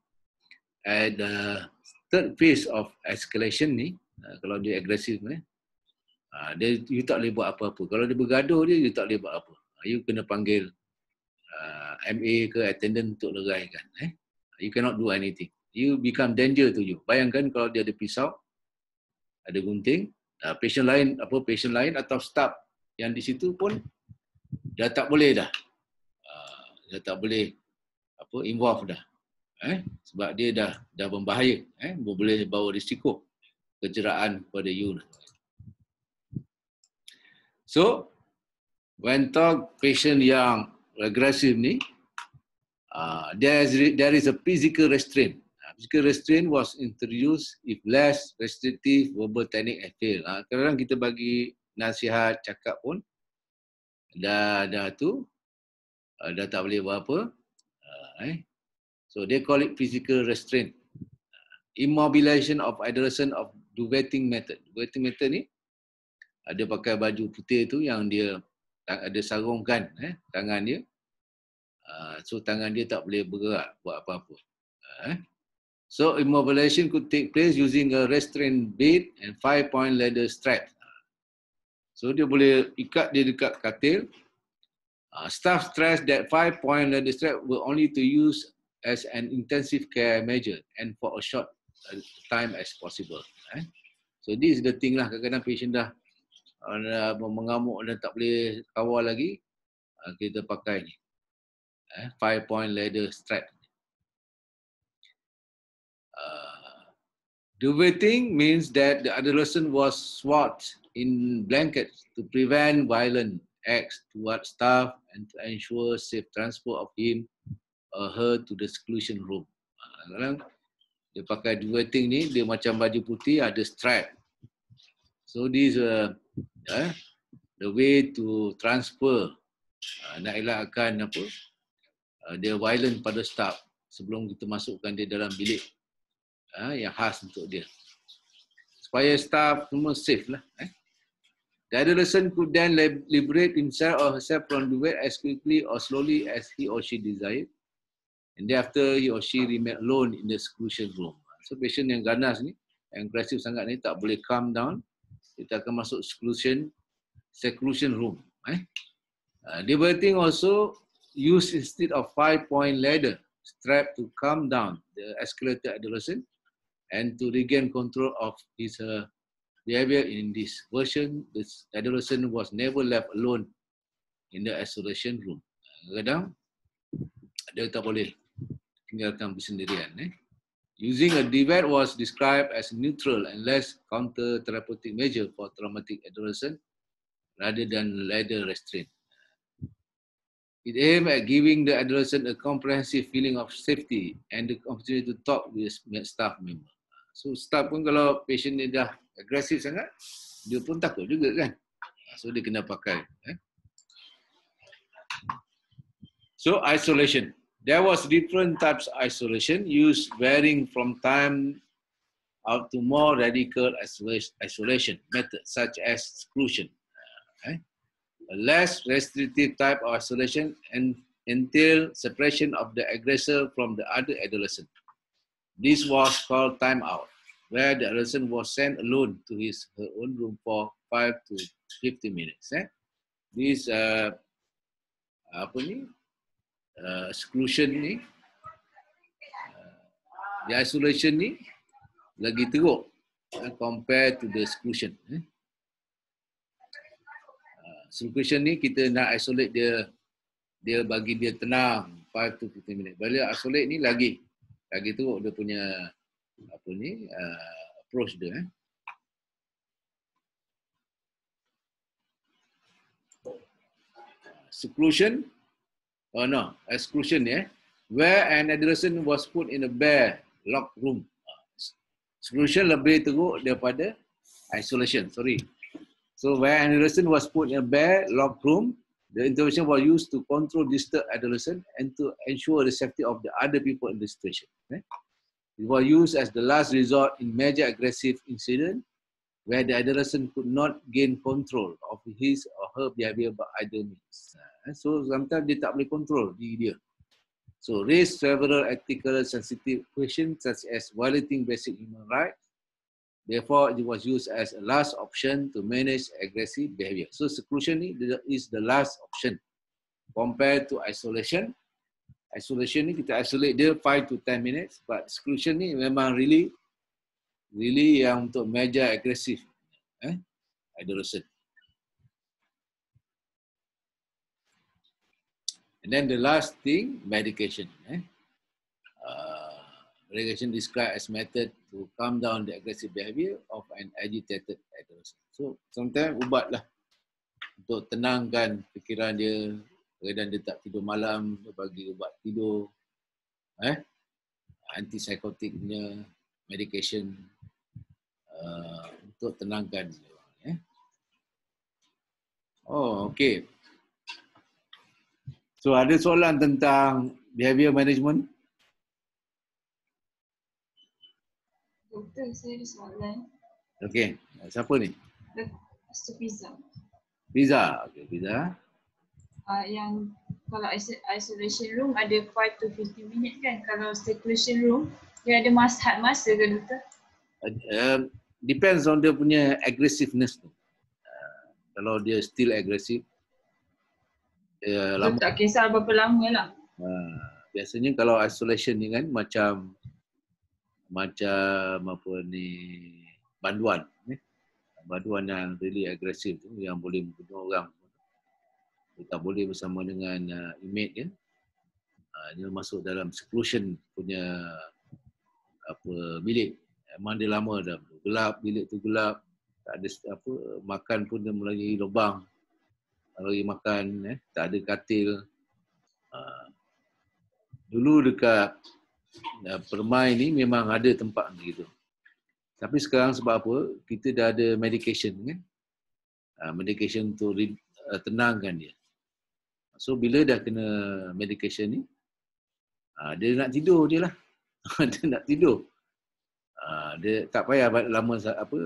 at the third phase of escalation ni kalau dia agresif ni dia you tak boleh buat apa-apa kalau dia bergaduh dia you tak boleh buat apa you kena panggil MA ke attendant untuk leraikan eh you cannot do anything you become danger to you. Bayangkan kalau dia ada pisau, ada gunting, uh, patient lain apa patient lain atau staff yang di situ pun dah tak boleh dah. Uh, dah tak boleh apa involve dah. Eh sebab dia dah dah berbahaya, eh boleh bawa risiko kecederaan pada you. Lah. So when talk patient yang agresif ni uh, there is there is a physical restraint physical restraint was introduced if less restrictive verbal technique and fail. Ha, ah, kadang kita bagi nasihat, cakap pun dah ada tu uh, dah tak boleh buat apa. Uh, eh. So they call it physical restraint. Immobilization of adolescent of duvetting method. Duvetting method ni ada uh, pakai baju putih tu yang dia ada sarungkan eh, tangan dia. Uh, so tangan dia tak boleh bergerak buat apa-apa. Uh, So immobilization could take place using a restraint bed and five point leather strap. So dia boleh ikat dia dekat katil. Uh, staff stress that five point leather strap were only to use as an intensive care measure and for a short uh, time as possible. Eh? So this is the thing lah kadang-kadang patient dah uh, mengamuk dan tak boleh kawal lagi uh, kita pakai ni. Eh? Five point leather strap. Duvetting means that the adolescent was swathed in blankets to prevent violent acts towards staff and to ensure safe transport of him or her to the seclusion room. kadang ah, dia pakai duvetting ni, dia macam baju putih ada strap. So this uh, uh, the way to transfer uh, nak elakkan apa uh, dia violent pada staff sebelum kita masukkan dia dalam bilik eh, yang khas untuk dia. Supaya staff semua safe lah. Eh. The adolescent could then liberate himself or herself from the weight as quickly or slowly as he or she desired. And thereafter, he or she remained alone in the seclusion room. So, patient yang ganas ni, yang agresif sangat ni, tak boleh calm down. Kita akan masuk seclusion, seclusion room. Eh. Diverting ha, also use instead of five point ladder strap to calm down the escalator adolescent. and to regain control of his uh, behavior in this version, this adolescent was never left alone in the isolation room. Kadang dia tak boleh tinggalkan bersendirian. Eh? Using a DVAT was described as neutral and less counter-therapeutic measure for traumatic adolescent rather than leather restraint. It aimed at giving the adolescent a comprehensive feeling of safety and the opportunity to talk with staff members. So staff pun kalau patient dia dah agresif sangat, dia pun takut juga kan. Ah, so dia kena pakai. Eh? So isolation. There was different types of isolation used varying from time out to more radical isolation method such as exclusion. Eh? A less restrictive type of isolation and until suppression of the aggressor from the other adolescent. This was called time out, where the adolescent was sent alone to his her own room for five to 50 minutes. Eh? This uh, apa ni? Uh, exclusion ni, uh, the isolation ni, lagi teruk uh, eh, compared to the exclusion. Eh? Seclusion uh, ni kita nak isolate dia dia bagi dia tenang 5 to 15 minit. Bila isolate ni lagi lagi tu dia punya apa ni uh, approach dia eh. seclusion oh no exclusion ya yeah. where an adolescent was put in a bare locked room seclusion lebih teruk daripada isolation sorry so where an adolescent was put in a bare locked room The intervention was used to control disturbed adolescent and to ensure the safety of the other people in the situation. Okay? It was used as the last resort in major aggressive incident where the adolescent could not gain control of his or her behavior by either means. Eh, so sometimes they tak boleh control di dia. So raise several ethical sensitive questions such as violating basic human rights Therefore, it was used as a last option to manage aggressive behavior. So seclusion is the last option compared to isolation. Isolation ni kita isolate dia 5 to 10 minutes but seclusion ni memang really really yang untuk major aggressive eh, adolescent. And then the last thing, medication. Eh. Uh, regression described as method to calm down the aggressive behavior of an agitated adolescent. So sometimes ubatlah untuk tenangkan fikiran dia, kadang dia tak tidur malam, dia bagi ubat tidur, eh, antipsikotiknya, medication uh, untuk tenangkan dia. Eh. Oh, okay. So ada soalan tentang behavior management? Doktor, saya ada soalan. Okey. Siapa ni? Mr. Pizza. Pizza. Okey, Pizza. Uh, ah, yang kalau isolation room ada 5 to 15 minit kan? Kalau circulation room, dia ada masa, had masa ke doktor? Uh, depends on dia punya aggressiveness tu. Uh, kalau dia still aggressive, Ya, lama. Tak kisah berapa lama lah. Ha, biasanya kalau isolation ni kan macam macam apa ni banduan ni banduan yang really agresif tu yang boleh membunuh orang kita boleh bersama dengan uh, imit ya uh, dia masuk dalam seclusion punya apa bilik memang dia lama dah gelap bilik tu gelap tak ada apa makan pun dia melalui lubang melalui makan eh, tak ada katil uh, dulu dekat uh, permai ni memang ada tempat gitu. Tapi sekarang sebab apa? Kita dah ada medication kan? Ah, medication untuk ah, tenangkan dia. So bila dah kena medication ni, ah, dia nak tidur dia lah. dia nak tidur. Uh, dia tak payah lama apa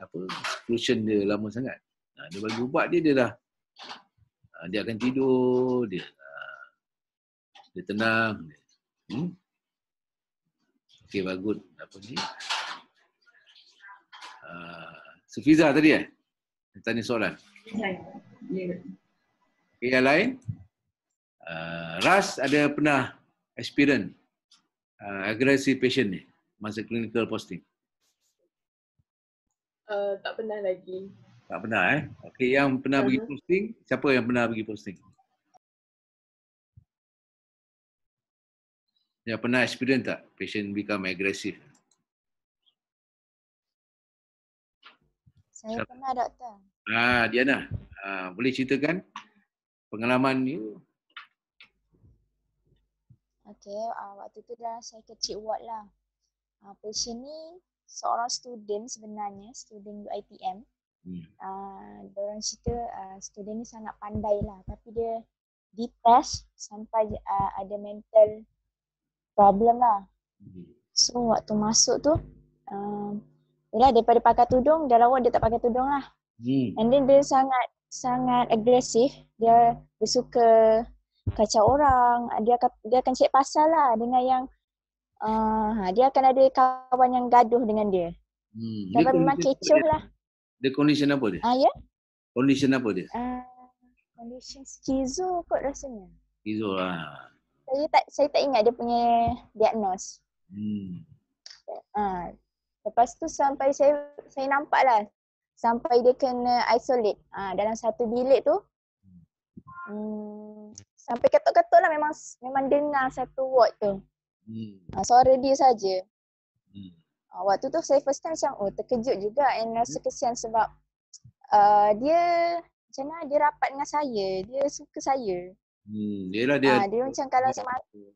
apa solution dia lama sangat. Uh, dia bagi ubat dia dia dah dia akan tidur dia. dia tenang dia. Hmm? Okey, bagus. Apa ni? Uh, Sufiza tadi eh? Tanya soalan. Okay, yang lain? Uh, Ras ada pernah experience uh, ah, agresif patient ni masa clinical posting? Uh, tak pernah lagi. Tak pernah eh? Okey, yang pernah uh-huh. pergi posting, siapa yang pernah bagi posting? Yang pernah experience tak patient become agresif? Saya Siapa? pernah doktor. Ah, Diana. Ah, boleh ceritakan pengalaman you? Okay, uh, ah, waktu tu dah saya kecil ward lah. Uh, patient ni seorang student sebenarnya, student UITM. Hmm. Uh, ah, orang cerita uh, student ni sangat pandai lah tapi dia di test sampai uh, ada mental problem lah. Hmm. So waktu masuk tu, ialah um, daripada pakai tudung, dah lawa dia tak pakai tudung lah. Hmm. And then dia sangat sangat agresif. Dia, dia suka kacau orang. Dia akan, dia akan cek pasal lah dengan yang uh, ha, dia akan ada kawan yang gaduh dengan dia. Hmm. Tapi memang kecoh lah. Dia condition apa dia? Ah, uh, ya? Condition apa dia? Uh, condition schizo kot rasanya. Schizo lah saya tak saya tak ingat dia punya diagnos. Hmm. Uh, lepas tu sampai saya saya nampak lah sampai dia kena isolate uh, dalam satu bilik tu. Hmm. sampai ketuk-ketuk lah memang memang dengar satu ward tu. Hmm. Uh, suara dia saja. Hmm. Uh, waktu tu saya first time macam oh terkejut juga and rasa hmm. kesian sebab uh, dia macam mana dia rapat dengan saya, dia suka saya. Hmm, lah dia. Ha, dia macam kalau semalam.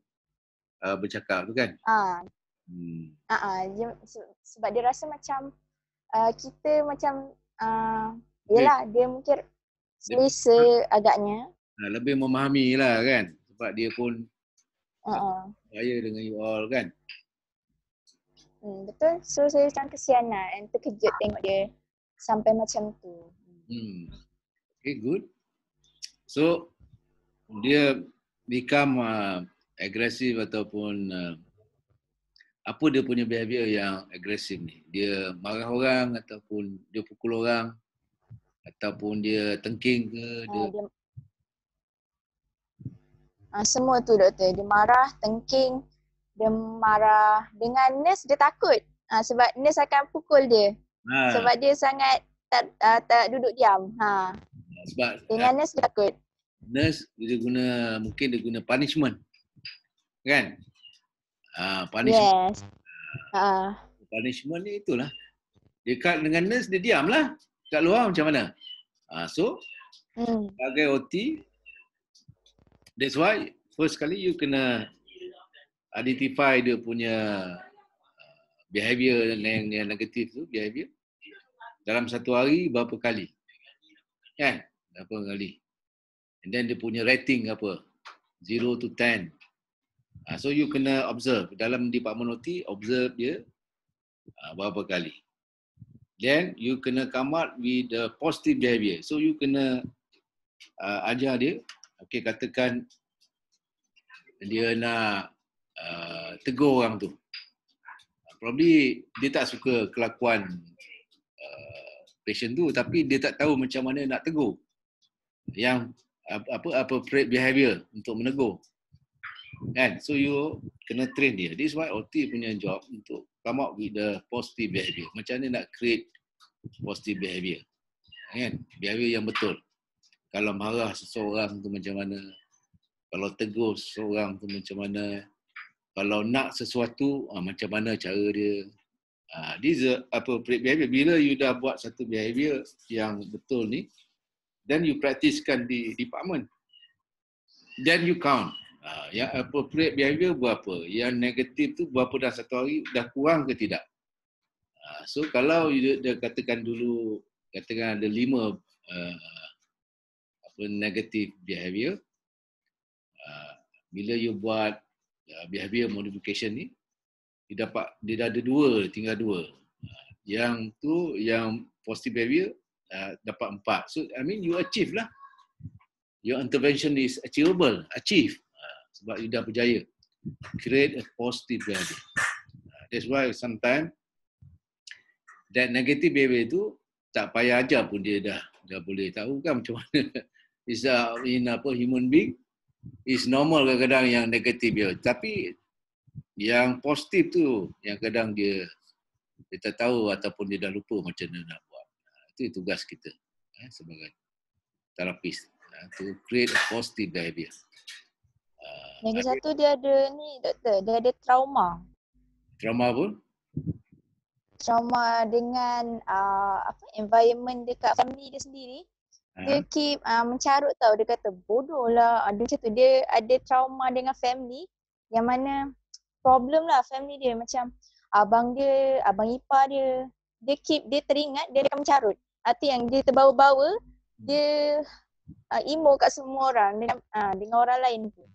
Uh, ah, bercakap tu kan? Ah, Hmm. Ha, dia, sebab dia rasa macam uh, kita macam uh, yelah dia, dia mungkin selesa dia, agaknya. Lebih memahami lah kan? Sebab dia pun saya uh-uh. dengan you all kan? Hmm, betul. So saya macam kesian lah and terkejut tengok dia sampai macam tu. Hmm. Okay, good. So, dia become uh, agresif ataupun uh, apa dia punya behavior yang agresif ni dia marah orang ataupun dia pukul orang ataupun dia tengking ke uh, dia uh, semua tu doktor dia marah tengking dia marah dengan nurse dia takut uh, sebab nurse akan pukul dia ha. sebab dia sangat tak uh, tak duduk diam ha sebab dengan uh, nurse dia takut nurse dia guna mungkin dia guna punishment kan ah uh, punishment yes. uh. punishment ni itulah dekat dengan nurse dia diamlah kat luar macam mana ah uh, so hmm. sebagai mm. OT that's why first kali you kena identify dia punya ah, behavior yang, yang negatif tu behavior dalam satu hari berapa kali kan berapa kali and then dia punya rating apa 0 to 10 uh, ah, so you kena observe dalam department OT observe dia uh, berapa kali then you kena come out with the positive behavior so you kena uh, ajar dia okay katakan dia nak uh, tegur orang tu probably dia tak suka kelakuan uh, patient tu tapi dia tak tahu macam mana nak tegur yang apa apa behavior untuk menegur kan so you kena train dia this is why OT punya job untuk come up with the positive behavior macam mana nak create positive behavior kan behavior yang betul kalau marah seseorang tu macam mana kalau tegur seseorang tu macam mana kalau nak sesuatu ah, macam mana cara dia ah, this is a, apa behavior bila you dah buat satu behavior yang betul ni then you praktiskan di department. Then you count. Uh, yang appropriate behavior berapa? Yang negatif tu berapa dah satu hari? Dah kurang ke tidak? Uh, so kalau you, dia katakan dulu, katakan ada lima uh, apa negatif behavior. Uh, bila you buat uh, behavior modification ni, dia dapat, dia dah ada dua, tinggal dua. Uh, yang tu, yang positive behavior, Uh, dapat empat. So, I mean you achieve lah. Your intervention is achievable. Achieve. Uh, sebab you dah berjaya. Create a positive behavior. Uh, that's why sometimes that negative behavior tu tak payah ajar pun dia dah dah boleh tahu kan macam mana. is a, uh, in apa, human being is normal kadang-kadang yang negative. dia. Tapi yang positif tu yang kadang dia kita tahu ataupun dia dah lupa macam mana nak itu tugas kita eh, sebagai terapis eh, to create a positive behavior. Yang ha, satu dia ada ni doktor, dia ada trauma. Trauma apa? Trauma dengan uh, apa environment dekat family dia sendiri. Dia keep uh, mencarut tau. Dia kata bodoh lah. ada ah, satu Dia ada trauma dengan family yang mana problem lah family dia. Macam abang dia, abang ipar dia. Dia keep, dia teringat, dia akan mencarut hati yang dia terbawa-bawa hmm. dia uh, emo kat semua orang dengan uh, ah, dengan orang lain tu.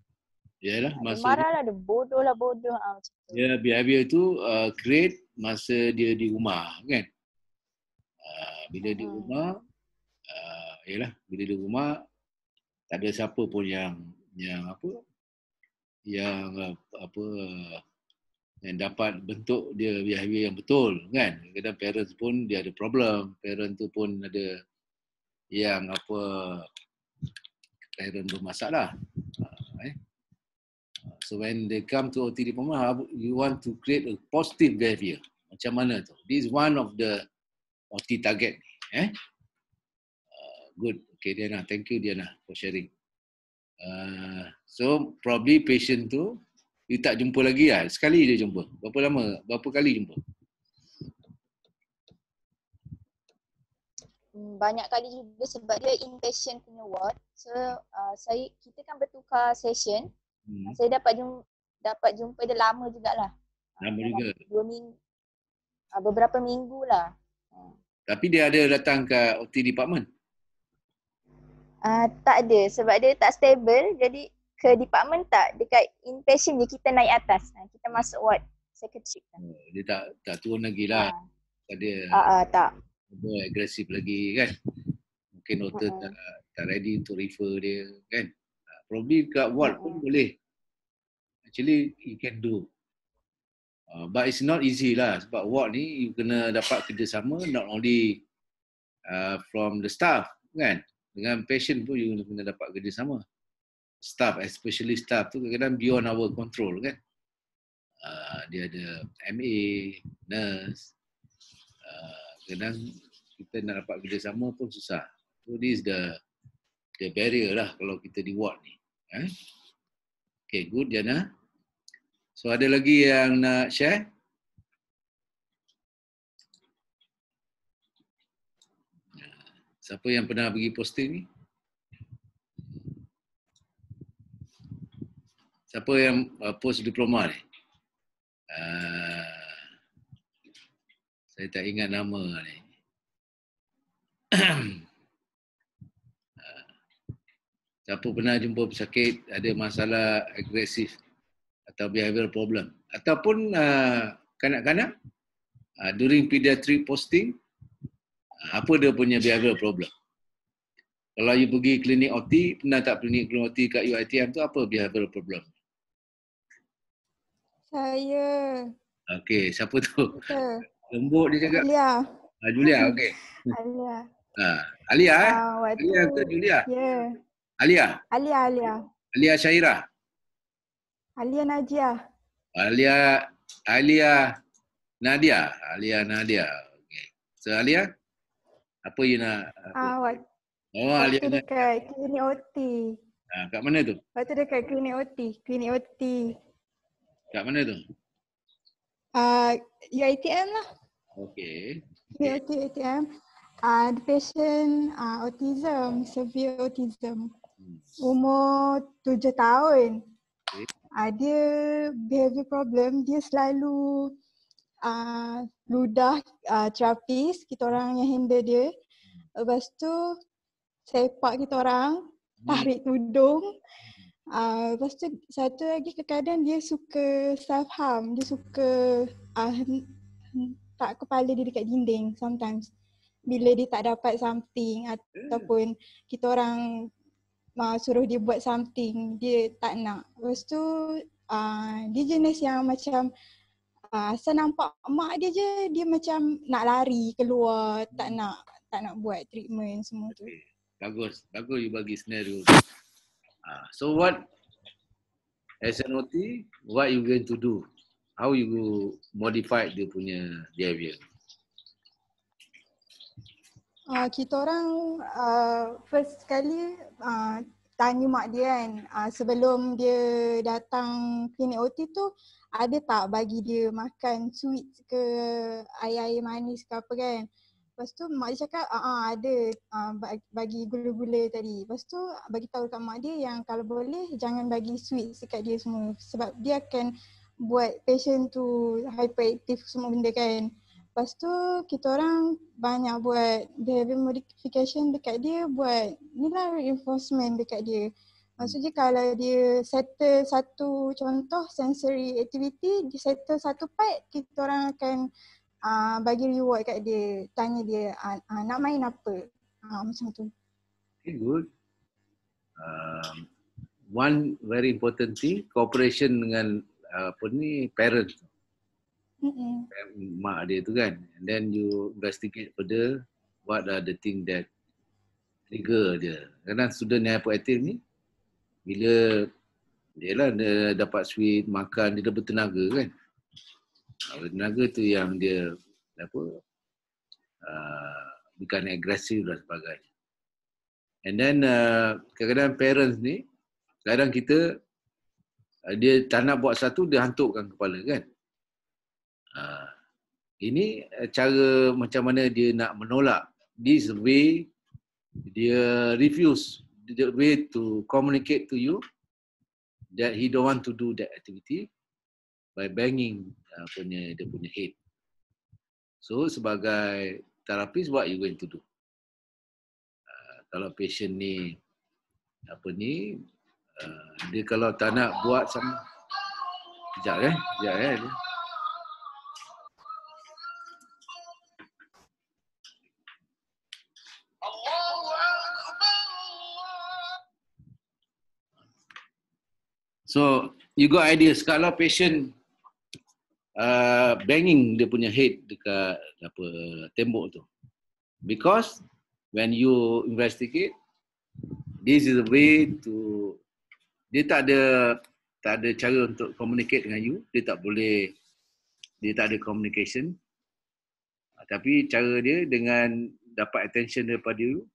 Yalah, ah, dia marah lah, dia bodoh lah, bodoh lah macam tu. Ya, behavior tu uh, great masa dia di rumah kan. Uh, bila hmm. di rumah, uh, yalah, bila di rumah tak ada siapa pun yang yang apa yang apa uh, dan dapat bentuk dia behavior yang betul kan kadang parents pun dia ada problem parent tu pun ada yang apa parent bermasalah ah, eh ah, so when they come to OT diploma you want to create a positive behavior macam mana tu this one of the OT target eh ah, good okay Diana thank you Diana for sharing uh, so probably patient tu dia tak jumpa lagi lah. Sekali dia jumpa. Berapa lama? Berapa kali jumpa? Hmm, banyak kali juga sebab dia inpatient punya ward. So, uh, saya, kita kan bertukar session. Hmm. Saya dapat jumpa, dapat jumpa dia lama jugalah. Lama uh, juga. Dua minggu. Uh, beberapa minggu lah. Hmm. Tapi dia ada datang ke OT department? Uh, tak ada sebab dia tak stable. Jadi ke department tak dekat inpatient je kita naik atas ha, kita masuk ward secretary oh, dia tak tak turun lagi lah ha. dia uh, uh, tak dia agresif lagi kan mungkin doktor uh tak tak ready untuk refer dia kan probably kat ward uh pun boleh actually you can do uh, but it's not easy lah sebab ward ni you kena dapat kerjasama not only uh, from the staff kan dengan patient pun you kena dapat kerjasama Staff especially staff tu kadang-kadang beyond our control kan. Uh, dia ada MA, nurse. Kadang-kadang ah, uh, kita nak dapat kerjasama pun susah. So this is the, the barrier lah kalau kita di ward ni. Eh? Okay, good Jana. So ada lagi yang nak share? Siapa yang pernah pergi posting ni? Siapa yang uh, post diploma ni? Uh, saya tak ingat nama ni. Siapa pernah jumpa pesakit ada masalah agresif atau behavioral problem ataupun uh, kanak-kanak uh, during pediatric posting uh, apa dia punya behavioral problem kalau you pergi klinik OT pernah tak klinik OT kat UITM tu apa behavioral problem saya. Okey, siapa tu? Lembut dia cakap. Alia. Ah, Julia, okey. Alia. Ah, Alia eh? Ah, Alia ke Julia? Ya. Yeah. Alia. Alia, Alia. Alia Syaira. Alia Nadia. Alia Alia Nadia. Alia Nadia. Okey. So Alia, apa you nak? Apa? Ah, what? Oh, Alia. Waktu dekat klinik OT. Ah, kat mana tu? Waktu dekat klinik OT. Klinik OT. Kat mana tu? Uh, ah, UITM lah. Okay. UITM. UITM. Uh, ah, the patient uh, autism, severe autism. Hmm. Umur tujuh tahun. Okay. Uh, dia behavior problem, dia selalu uh, ludah uh, terapis, kita orang yang handle dia. Hmm. Lepas tu, sepak kita orang, hmm. tarik tudung. Uh, lepas tu satu lagi kadang dia suka self harm, dia suka uh, tak kepala dia dekat dinding sometimes bila dia tak dapat something ataupun kita orang uh, suruh dia buat something dia tak nak. Lepas tu uh, dia jenis yang macam uh, asal nampak mak dia je dia macam nak lari keluar tak nak tak nak buat treatment semua tu. Bagus, bagus you bagi scenario. Uh, so what as an OT, what you going to do? How you modify dia punya behavior? Uh, kita orang uh, first sekali uh, tanya mak dia kan uh, sebelum dia datang klinik OT tu ada tak bagi dia makan sweet ke air-air manis ke apa kan. Uh, Lepas tu mak dia cakap ah, ah ada ah, bagi gula-gula tadi. Lepas tu bagi tahu kat mak dia yang kalau boleh jangan bagi sweet dekat dia semua sebab dia akan buat patient tu hyperactive semua benda kan. Lepas tu kita orang banyak buat behavior modification dekat dia buat ni lah reinforcement dekat dia. Maksudnya kalau dia settle satu contoh sensory activity, dia settle satu part, kita orang akan uh, bagi reward kat dia, tanya dia uh, uh, nak main apa. Uh, macam tu. Okay, good. Uh, one very important thing, cooperation dengan uh, apa ni, parent. Mm-hmm. Mak dia tu kan. And then you investigate further what are the thing that trigger dia. Kadang student yang hyperactive ni, bila dia lah dia dapat sweet, makan, dia dah bertenaga kan. Awet tenaga tu yang dia apa uh, bukan agresif dan sebagainya. And then uh, kadang-kadang parents ni kadang kita uh, dia tak nak buat satu dia hantukkan kepala kan. Uh, ini cara macam mana dia nak menolak. This way dia refuse the way to communicate to you that he don't want to do that activity by banging punya dia punya head. So sebagai terapis buat you going to do. Uh, kalau patient ni apa ni uh, dia kalau tak nak buat sama kejap eh, kejap eh. So, you got ideas. Kalau patient Uh, banging dia punya head dekat apa tembok tu. Because when you investigate, this is a way to dia tak ada tak ada cara untuk communicate dengan you. Dia tak boleh dia tak ada communication. Uh, tapi cara dia dengan dapat attention daripada you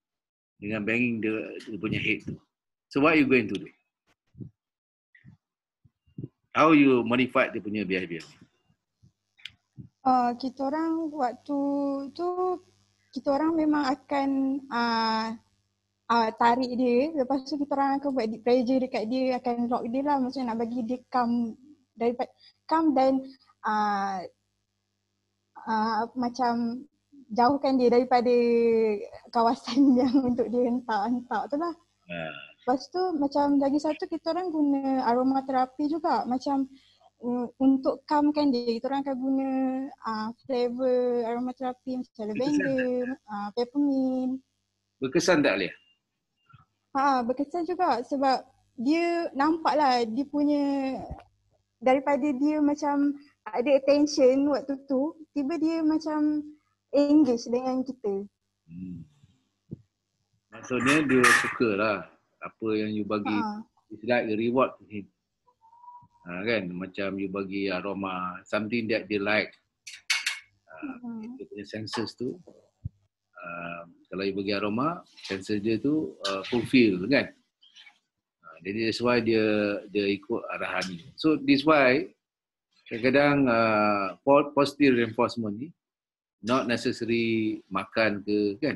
dengan banging dia, dia punya head tu. So what you going to do? How you modify dia punya behavior? uh, kita orang waktu tu kita orang memang akan uh, uh, tarik dia lepas tu kita orang akan buat deep pressure dekat dia akan lock dia lah maksudnya nak bagi dia calm daripada calm dan uh, uh, macam jauhkan dia daripada kawasan yang untuk dia hentak-hentak tu lah. Ah. Lepas tu macam lagi satu kita orang guna aromaterapi juga macam untuk calm kan dia kita orang akan guna uh, flavor aromatherapy macam lavender, uh, peppermint. Berkesan tak Alia? Ha, berkesan juga sebab dia nampak lah dia punya daripada dia macam ada attention waktu tu tiba dia macam engage dengan kita. Hmm. Maksudnya dia suka lah apa yang you bagi. Ha. It's like a reward to him. Ha, kan macam you bagi aroma something that they like. Ha, mm-hmm. Dia punya senses tu ha, kalau you bagi aroma senses dia tu uh, fulfill kan. Ha, jadi that's why dia dia ikut arahan ni. So this why kadang-kadang uh, positive reinforcement ni not necessary makan ke kan.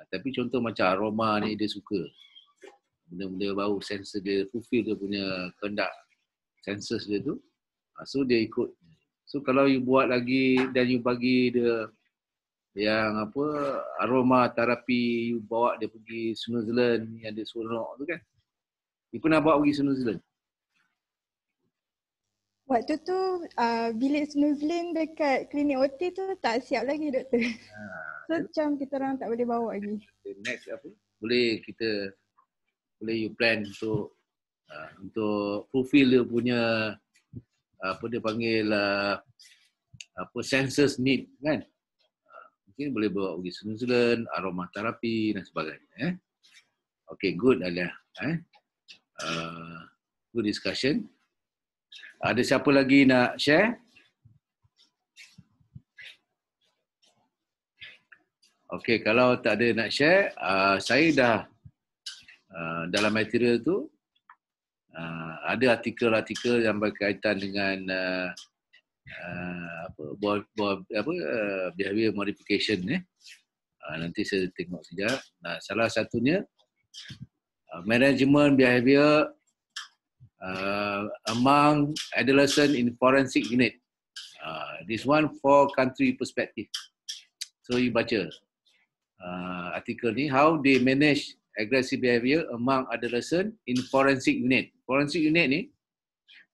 Ha, tapi contoh macam aroma ni dia suka. Benda-benda bau sensor dia fulfill dia punya kehendak senses dia tu ah, so dia ikut so kalau you buat lagi dan you bagi dia yang apa aroma terapi you bawa dia pergi New Zealand yang dia seronok tu kan you pernah bawa pergi New Zealand Waktu tu uh, bilik snuzlin dekat klinik OT tu tak siap lagi doktor. Ha, so macam kita orang tak boleh bawa lagi. Next apa? Boleh kita boleh you plan untuk Ah, untuk fulfill dia punya apa dia panggil ah, apa senses need kan ah, mungkin boleh bawa pergi Switzerland, aroma terapi dan sebagainya eh okey good ada eh uh, good discussion ada siapa lagi nak share Okey, kalau tak ada nak share, uh, saya dah uh, dalam material tu Uh, ada artikel-artikel yang berkaitan dengan uh, uh, apa, buah, buah, apa, uh, behavior modification ni. Eh. Uh, nanti saya tengok saja. Nah, salah satunya, uh, management behavior uh, among adolescent in forensic unit. Uh, this one for country perspective. So, you baca uh, artikel ni, how they manage aggressive behavior among adolescent in forensic unit. Forensic unit ni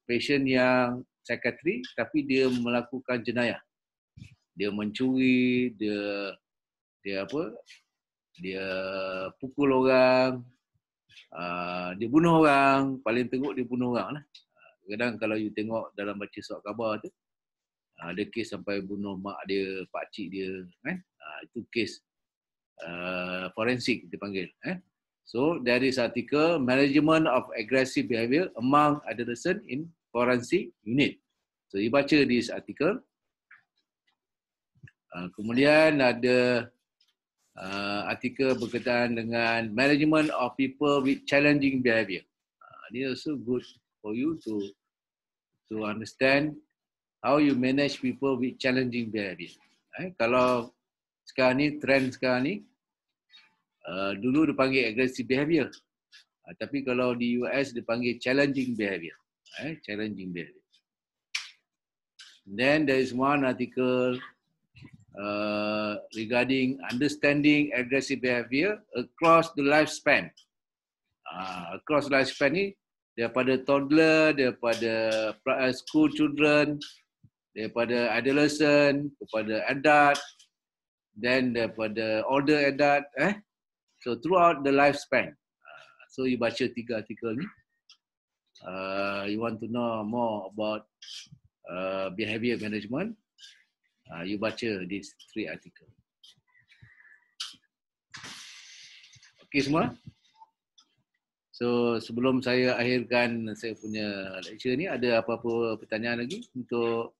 patient yang psikiatri tapi dia melakukan jenayah. Dia mencuri, dia dia apa? Dia pukul orang, uh, dia bunuh orang, paling teruk dia bunuh orang lah. Kadang kalau you tengok dalam baca surat khabar tu, ah, ada kes sampai bunuh mak dia, pakcik dia. Eh? Uh, itu kes uh, forensik dipanggil. Eh? So there is article Management of Aggressive Behavior Among Adolescent in Forensic Unit. So you baca this article. Uh, kemudian ada uh, artikel berkaitan dengan Management of People with Challenging Behavior. Uh, this also good for you to to understand how you manage people with challenging behavior. Eh, kalau sekarang ni, trend sekarang ni, Uh, dulu dipanggil aggressive behavior. Uh, tapi kalau di US dipanggil challenging behavior. Eh, challenging behavior. Then there is one article uh, regarding understanding aggressive behavior across the lifespan. Uh, across lifespan ni daripada toddler, daripada uh, school children, daripada adolescent kepada adult, then daripada older adult, eh, So throughout the lifespan. Uh, so you baca tiga artikel ni. Uh, you want to know more about uh, behavior management. Uh, you baca these three article. Okay semua. So sebelum saya akhirkan saya punya lecture ni ada apa-apa pertanyaan lagi untuk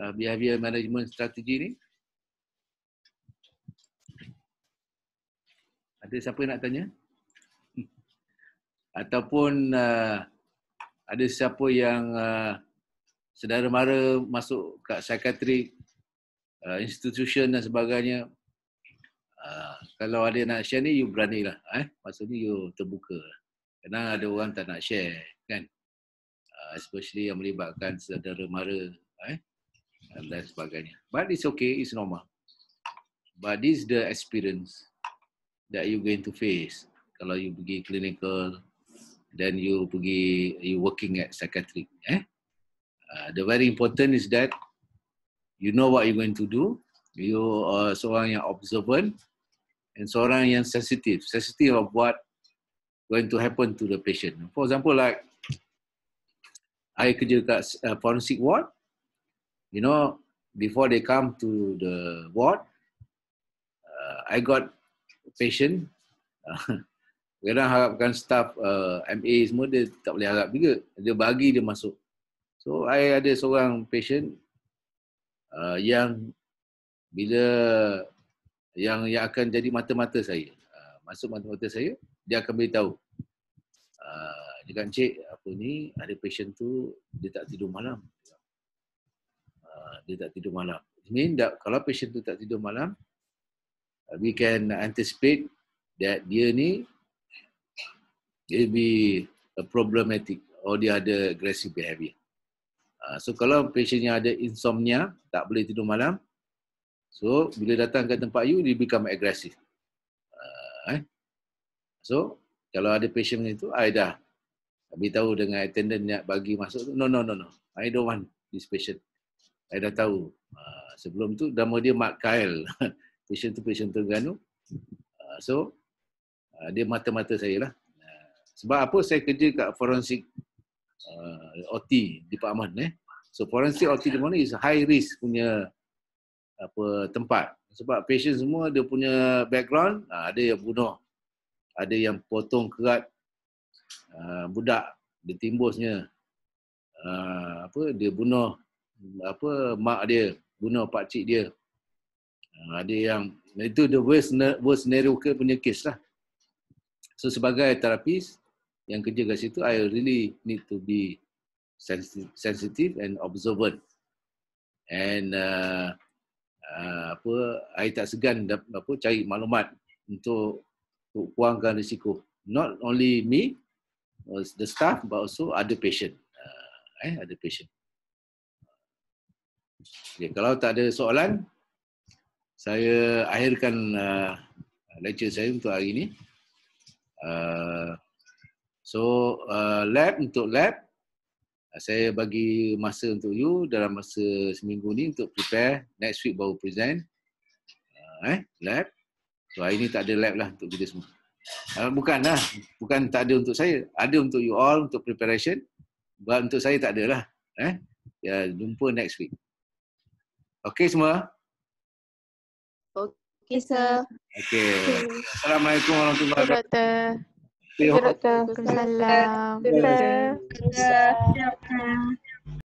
uh, behavior management strategy ni? Ada siapa nak tanya? Ataupun uh, ada siapa yang uh, sedara mara masuk kat psychiatric uh, institution dan sebagainya. Uh, kalau ada nak share ni, you beranilah. Eh? Maksudnya you terbuka. Kadang ada orang tak nak share. Kan? Uh, especially yang melibatkan sedara mara eh? dan sebagainya. But it's okay, it's normal. But this is the experience that you going to face kalau you pergi clinical then you pergi you working at psychiatric eh uh, the very important is that you know what you going to do you uh, seorang yang observant and seorang yang sensitive sensitive of what going to happen to the patient for example like i kerja kat uh, forensic ward you know before they come to the ward uh, i got patient. Kadang-kadang harapkan staff uh, MA semua dia tak boleh harap juga. Dia bagi dia masuk. So, I ada seorang patient uh, yang bila yang yang akan jadi mata-mata saya. Uh, masuk mata-mata saya, dia akan beritahu. Uh, dia kata, Encik, apa ni, ada patient tu, dia tak tidur malam. Uh, dia tak tidur malam. Ini kalau patient tu tak tidur malam, we can anticipate that dia ni dia be a problematic or dia ada aggressive behavior. Uh, so kalau patient yang ada insomnia, tak boleh tidur malam, so bila datang ke tempat you, dia become aggressive. Uh, eh? So kalau ada patient macam tu, I dah bagi tahu dengan attendant yang bagi masuk tu, no, no, no, no. I don't want this patient. I dah tahu. Uh, sebelum tu, nama dia Mark Kyle. patient tu patient Terengganu. Uh, ah, so ah, dia mata-mata saya lah. Ah, sebab apa saya kerja kat forensik uh, OT di Pak Ahmad eh. So forensik OT di mana is high risk punya apa tempat. Sebab patient semua dia punya background, uh, ada yang bunuh, ada yang potong kerat uh, budak dia timbusnya uh, apa dia bunuh apa mak dia bunuh pak cik dia Ah, ada yang itu the worst worst scenario ke punya case lah. So sebagai terapis yang kerja kat situ, I really need to be sensitive, and observant. And uh, uh, apa, I tak segan apa, cari maklumat untuk, untuk kurangkan risiko. Not only me, uh, the staff, but also other patient. Uh, eh, other patient. Okay, kalau tak ada soalan, saya akhirkan uh, lecture saya untuk hari ini. Uh, so uh, lab untuk lab, uh, saya bagi masa untuk you dalam masa seminggu ni untuk prepare. Next week baru present. Uh, eh, lab. So hari ni tak ada lab lah untuk kita semua. Uh, bukan lah. Bukan tak ada untuk saya. Ada untuk you all untuk preparation. Buat untuk saya tak ada lah. Eh? Ya, jumpa next week. Okay semua. Okay, Okay. Assalamualaikum warahmatullahi wabarakatuh. Assalamualaikum warahmatullahi wabarakatuh. Assalamualaikum warahmatullahi wabarakatuh.